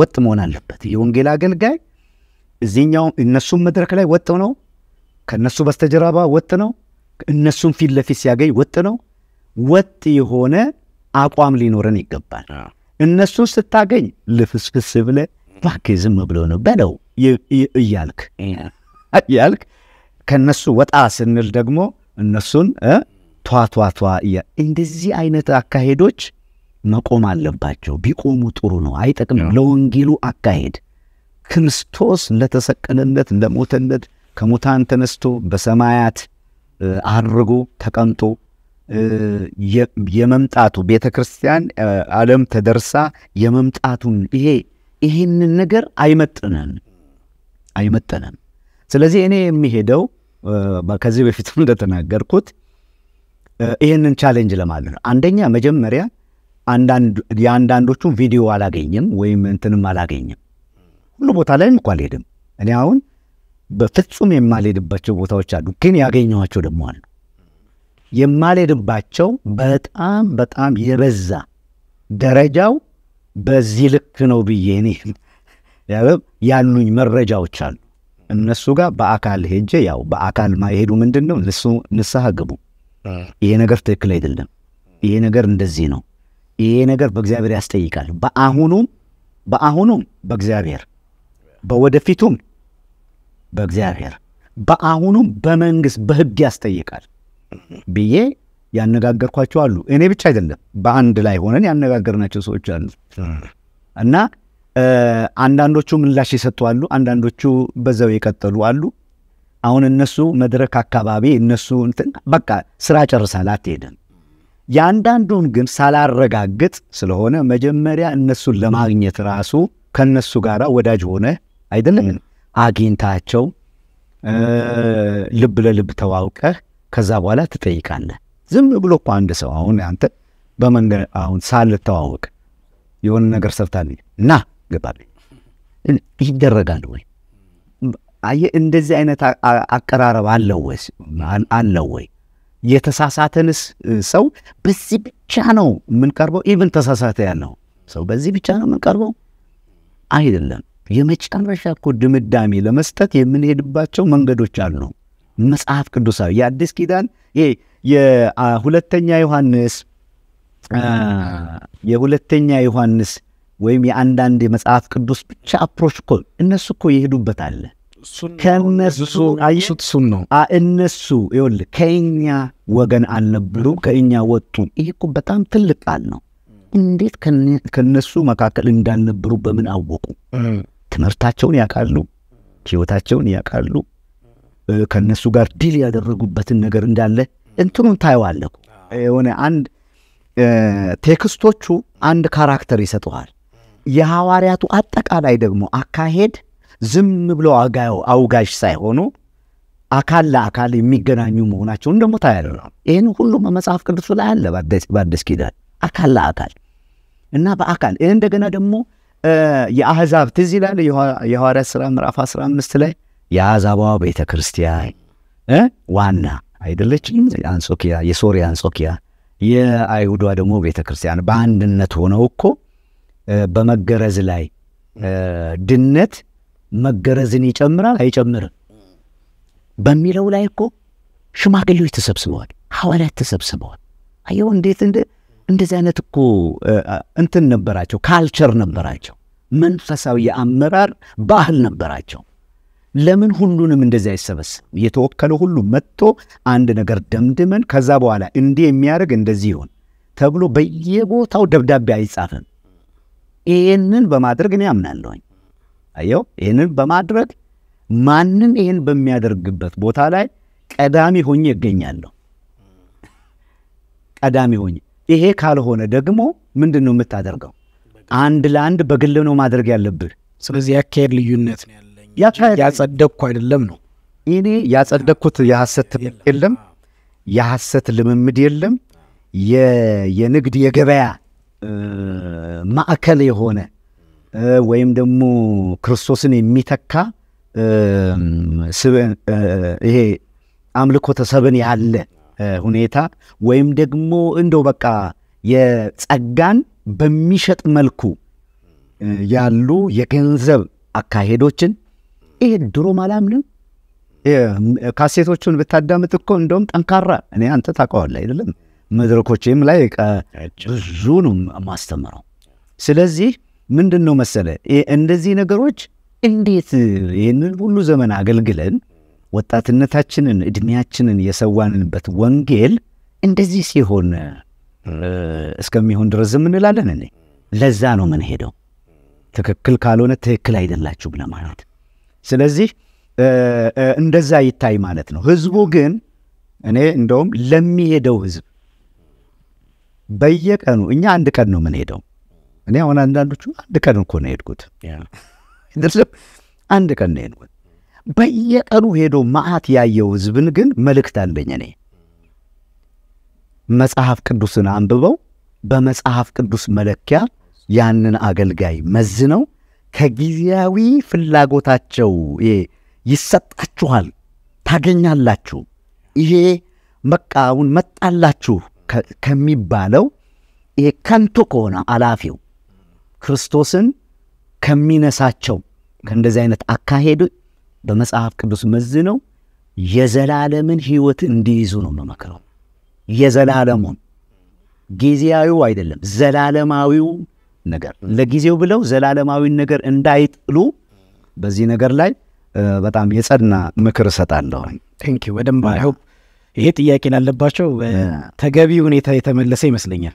ወጥ መሆን አለበት። የወንጌል አገልጋይ እዚኛው እነሱም መድረክ ላይ ወጥ ነው፣ ከእነሱ በስተጀርባ ወጥ ነው፣ እነሱም ፊት ለፊት ሲያገኝ ወጥ ነው። ወጥ የሆነ አቋም ሊኖረን ይገባል። እነሱን ስታገኝ ልፍስፍስ ብለ እባክህ ዝም ብሎ ነው በለው እያልክ እያልክ ከእነሱ ወጣ ስንል ደግሞ እነሱን ቷቷቷ እያ እንደዚህ አይነት አካሄዶች መቆም አለባቸው። ቢቆሙ ጥሩ ነው። አይጠቅም ለወንጌሉ አካሄድ ክርስቶስ ለተሰቀለነት ለሞተነት ከሙታን ተነስቶ በሰማያት አድርጎ ተቀምጦ የመምጣቱ ቤተ ክርስቲያን ዓለም ተደርሳ የመምጣቱን ይሄ ይሄንን ነገር አይመጥነን አይመጠነን። ስለዚህ እኔ የሚሄደው ከዚህ በፊት እንደተናገርኩት ይህንን ቻሌንጅ ለማለት ነው። አንደኛ መጀመሪያ የአንዳንዶቹን ቪዲዮ አላገኝም ወይም እንትንም አላገኝም። ሁሉ ቦታ ላይ እንኳ አልሄድም። እኔ አሁን በፍጹም የማልሄድባቸው ቦታዎች አሉ፣ ግን ያገኘኋቸው ደግሞ አሉ። የማልሄድባቸው በጣም በጣም የበዛ ደረጃው በዚህ ልክ ነው ብዬ እኔ ያሉኝ መረጃዎች አሉ። እነሱ ጋር በአካል ሄጄ ያው በአካል ማይሄዱ ምንድን ነው ንስሐ ግቡ፣ ይሄ ነገር ትክክል አይደለም፣ ይሄ ነገር እንደዚህ ነው፣ ይሄ ነገር በእግዚአብሔር ያስጠይቃል። በአሁኑም በአሁኑም በእግዚአብሔር በወደፊቱም በእግዚአብሔር በአሁኑም በመንግስት በህግ ያስጠይቃል። ብዬ ያነጋገርኳቸው አሉ። እኔ ብቻ አይደለም፣ በአንድ ላይ ሆነን ያነጋገርናቸው ሰዎች አሉ እና አንዳንዶቹ ምላሽ የሰጡ አሉ፣ አንዳንዶቹ በዛው የቀጠሉ አሉ። አሁን እነሱ መድረክ አካባቢ እነሱ እንትን በቃ ስራ ጨርሳል አትሄድም። የአንዳንዱን ግን ሳላረጋግጥ ስለሆነ መጀመሪያ እነሱን ለማግኘት ራሱ ከነሱ ጋር ወዳጅ ሆነ አይደለም አግኝታቸው ልብ ለልብ ተዋውቀህ ከዛ በኋላ ትጠይቃለህ። ዝም ብሎ እኮ አንድ ሰው አሁን አንተ በመንገድ አሁን ሳልተዋወቅ የሆነ ነገር ሰርታልኝ እና ገባልኝ ይደረጋል ወይ? አየ እንደዚህ አይነት አቀራረብ አለው ወይ? አለው ወይ? የተሳሳተንስ ሰው በዚህ ብቻ ነው የምንቀርበው? ኢቭን ተሳሳተ ያለው ሰው በዚህ ብቻ ነው የምንቀርበው አይደለም። የመጨረሻ እኮ ድምዳሜ ለመስጠት የምንሄድባቸው መንገዶች አሉ። መጽሐፍ ቅዱሳዊ የአዲስ ኪዳን ይሄ የሁለተኛ ዮሐንስ የሁለተኛ ዮሐንስ ወይም የአንዳንድ የመጽሐፍ ቅዱስ ብቻ አፕሮች እኮ እነሱ እኮ ይሄዱበታል አለ ከነሱ ነው እነሱ ይኸውልህ ከእኛ ወገን አልነበሩ ከእኛ ወጡ። ይሄ እኮ በጣም ትልቅ ቃል ነው። እንዴት ከነሱ መካከል እንዳልነበሩ በምን አወቁ? ትምህርታቸውን ያውቃሉ፣ ህይወታቸውን ያውቃሉ፣ ከነሱ ጋር ዲል ያደረጉበትን ነገር እንዳለ እንትኑን ታየዋለሁ። የሆነ አንድ ቴክስቶቹ አንድ ካራክተር ይሰጠዋል። የሐዋርያቱ አጠቃላይ ደግሞ አካሄድ ዝም ብሎ አውጋዥ ሳይሆኑ አካል ለአካል የሚገናኙ መሆናቸውን ደግሞ ታያለ። ይህን ሁሉ መጽሐፍ ቅዱስ ላይ አለ። በአዲስ ኪዳን አካል ለአካል እና በአካል ይህ እንደገና ደግሞ የአህዛብ ትዝ ይላል። የሐዋርያት ሥራ ምዕራፍ 15 ላይ የአዛባዋ ቤተ ክርስቲያን ዋና አይደለች። አንጾኪያ የሶሪያ አንጾኪያ፣ የአይሁዷ ደግሞ ቤተ ክርስቲያን በአንድነት ሆነው እኮ በመገረዝ ላይ ድነት መገረዝን ይጨምራል አይጨምርም በሚለው ላይ እኮ ሽማግሌዎች ተሰብስበዋል፣ ሐዋርያት ተሰብስበዋል። አየው እንዴት እንደዚህ አይነት እኮ እንትን ነበራቸው፣ ካልቸር ነበራቸው፣ መንፈሳዊ የአመራር ባህል ነበራቸው። ለምን ሁሉንም እንደዚህ አይሰበስብ? የተወከለ ሁሉ መጥቶ አንድ ነገር ደምድመን ከዛ በኋላ እንዲህ የሚያደርግ እንደዚህ ይሆን ተብሎ በየቦታው ደብዳቤ አይጻፍም። ይህንን በማድረግ እኔ አምናለሁኝ። አየው፣ ይህንን በማድረግ ማንም ይህን በሚያደርግበት ቦታ ላይ ቀዳሚ ሆኜ እገኛለሁ። ቀዳሚ ሆኜ ይሄ ካልሆነ ደግሞ ምንድን ነው የምታደርገው? አንድ ለአንድ በግል ነው ማድረግ ያለብህ። ስለዚህ ያካሄድ ልዩነት ነው ያጸደቅኩ አይደለም ነው። እኔ ያጸደቅኩት የሐሰት ትምህርት የለም፣ የሐሰት ልምምድ የለም። የንግድ የገበያ ማዕከል የሆነ ወይም ደግሞ ክርስቶስን የሚተካ ይሄ አምልኮ ተሰብን ያለ ሁኔታ ወይም ደግሞ እንደው በቃ የጸጋን በሚሸጥ መልኩ ያሉ የገንዘብ አካሄዶችን ይሄ ድሮም አላምንም። ካሴቶቹን ብታዳምጥ እኮ እንደውም ጠንካራ እኔ አንተ ታውቀዋለህ አይደለም? መድረኮችም ላይ ብዙ ነው ማስተምረው። ስለዚህ ምንድን ነው መሰለ እንደዚህ ነገሮች እንዴት ይህንን ሁሉ ዘመን አገልግለን ወጣትነታችንን እድሜያችንን የሰዋንበት ወንጌል እንደዚህ ሲሆን እስከሚሆን ድረስ እንላለን። እኔ ለዛ ነው ምን ሄደው ትክክል ካልሆነ ትክክል አይደላችሁም ለማለት ስለዚህ እንደዛ ይታይ ማለት ነው። ህዝቡ ግን እኔ እንደውም ለሚሄደው ህዝብ በየቀኑ እኛ አንድ ቀን ነው የምንሄደው። እኔ አሁን አንዳንዶቹ አንድ ቀን እኮ ነው የሄድኩት፣ አንድ ቀን ነው የሄድኩት። በየቀኑ ሄዶ መዓት ያየው ህዝብን ግን መልእክት አለኝ እኔ መጽሐፍ ቅዱስን አንብበው በመጽሐፍ ቅዱስ መለኪያ ያንን አገልጋይ መዝነው ከጊዜያዊ ፍላጎታቸው ይሰጣችኋል፣ ታገኛላችሁ። ይሄ መቃውን መጣላችሁ ከሚባለው ይሄ ከንቱ ከሆነ አላፊው ክርስቶስን ከሚነሳቸው ከእንደዚህ አይነት አካሄድ በመጽሐፍ ቅዱስ መዝነው የዘላለምን ህይወት እንዲይዙ ነው የምመክረው። የዘላለሙን ጊዜያዊው አይደለም ዘላለማዊው ነገር ለጊዜው ብለው ዘላለማዊን ነገር እንዳይጥሉ በዚህ ነገር ላይ በጣም የጸና ምክር እሰጣለሁ። ወደም ይሄ ጥያቄ ላለባቸው ተገቢ ሁኔታ የተመለሰ ይመስለኛል።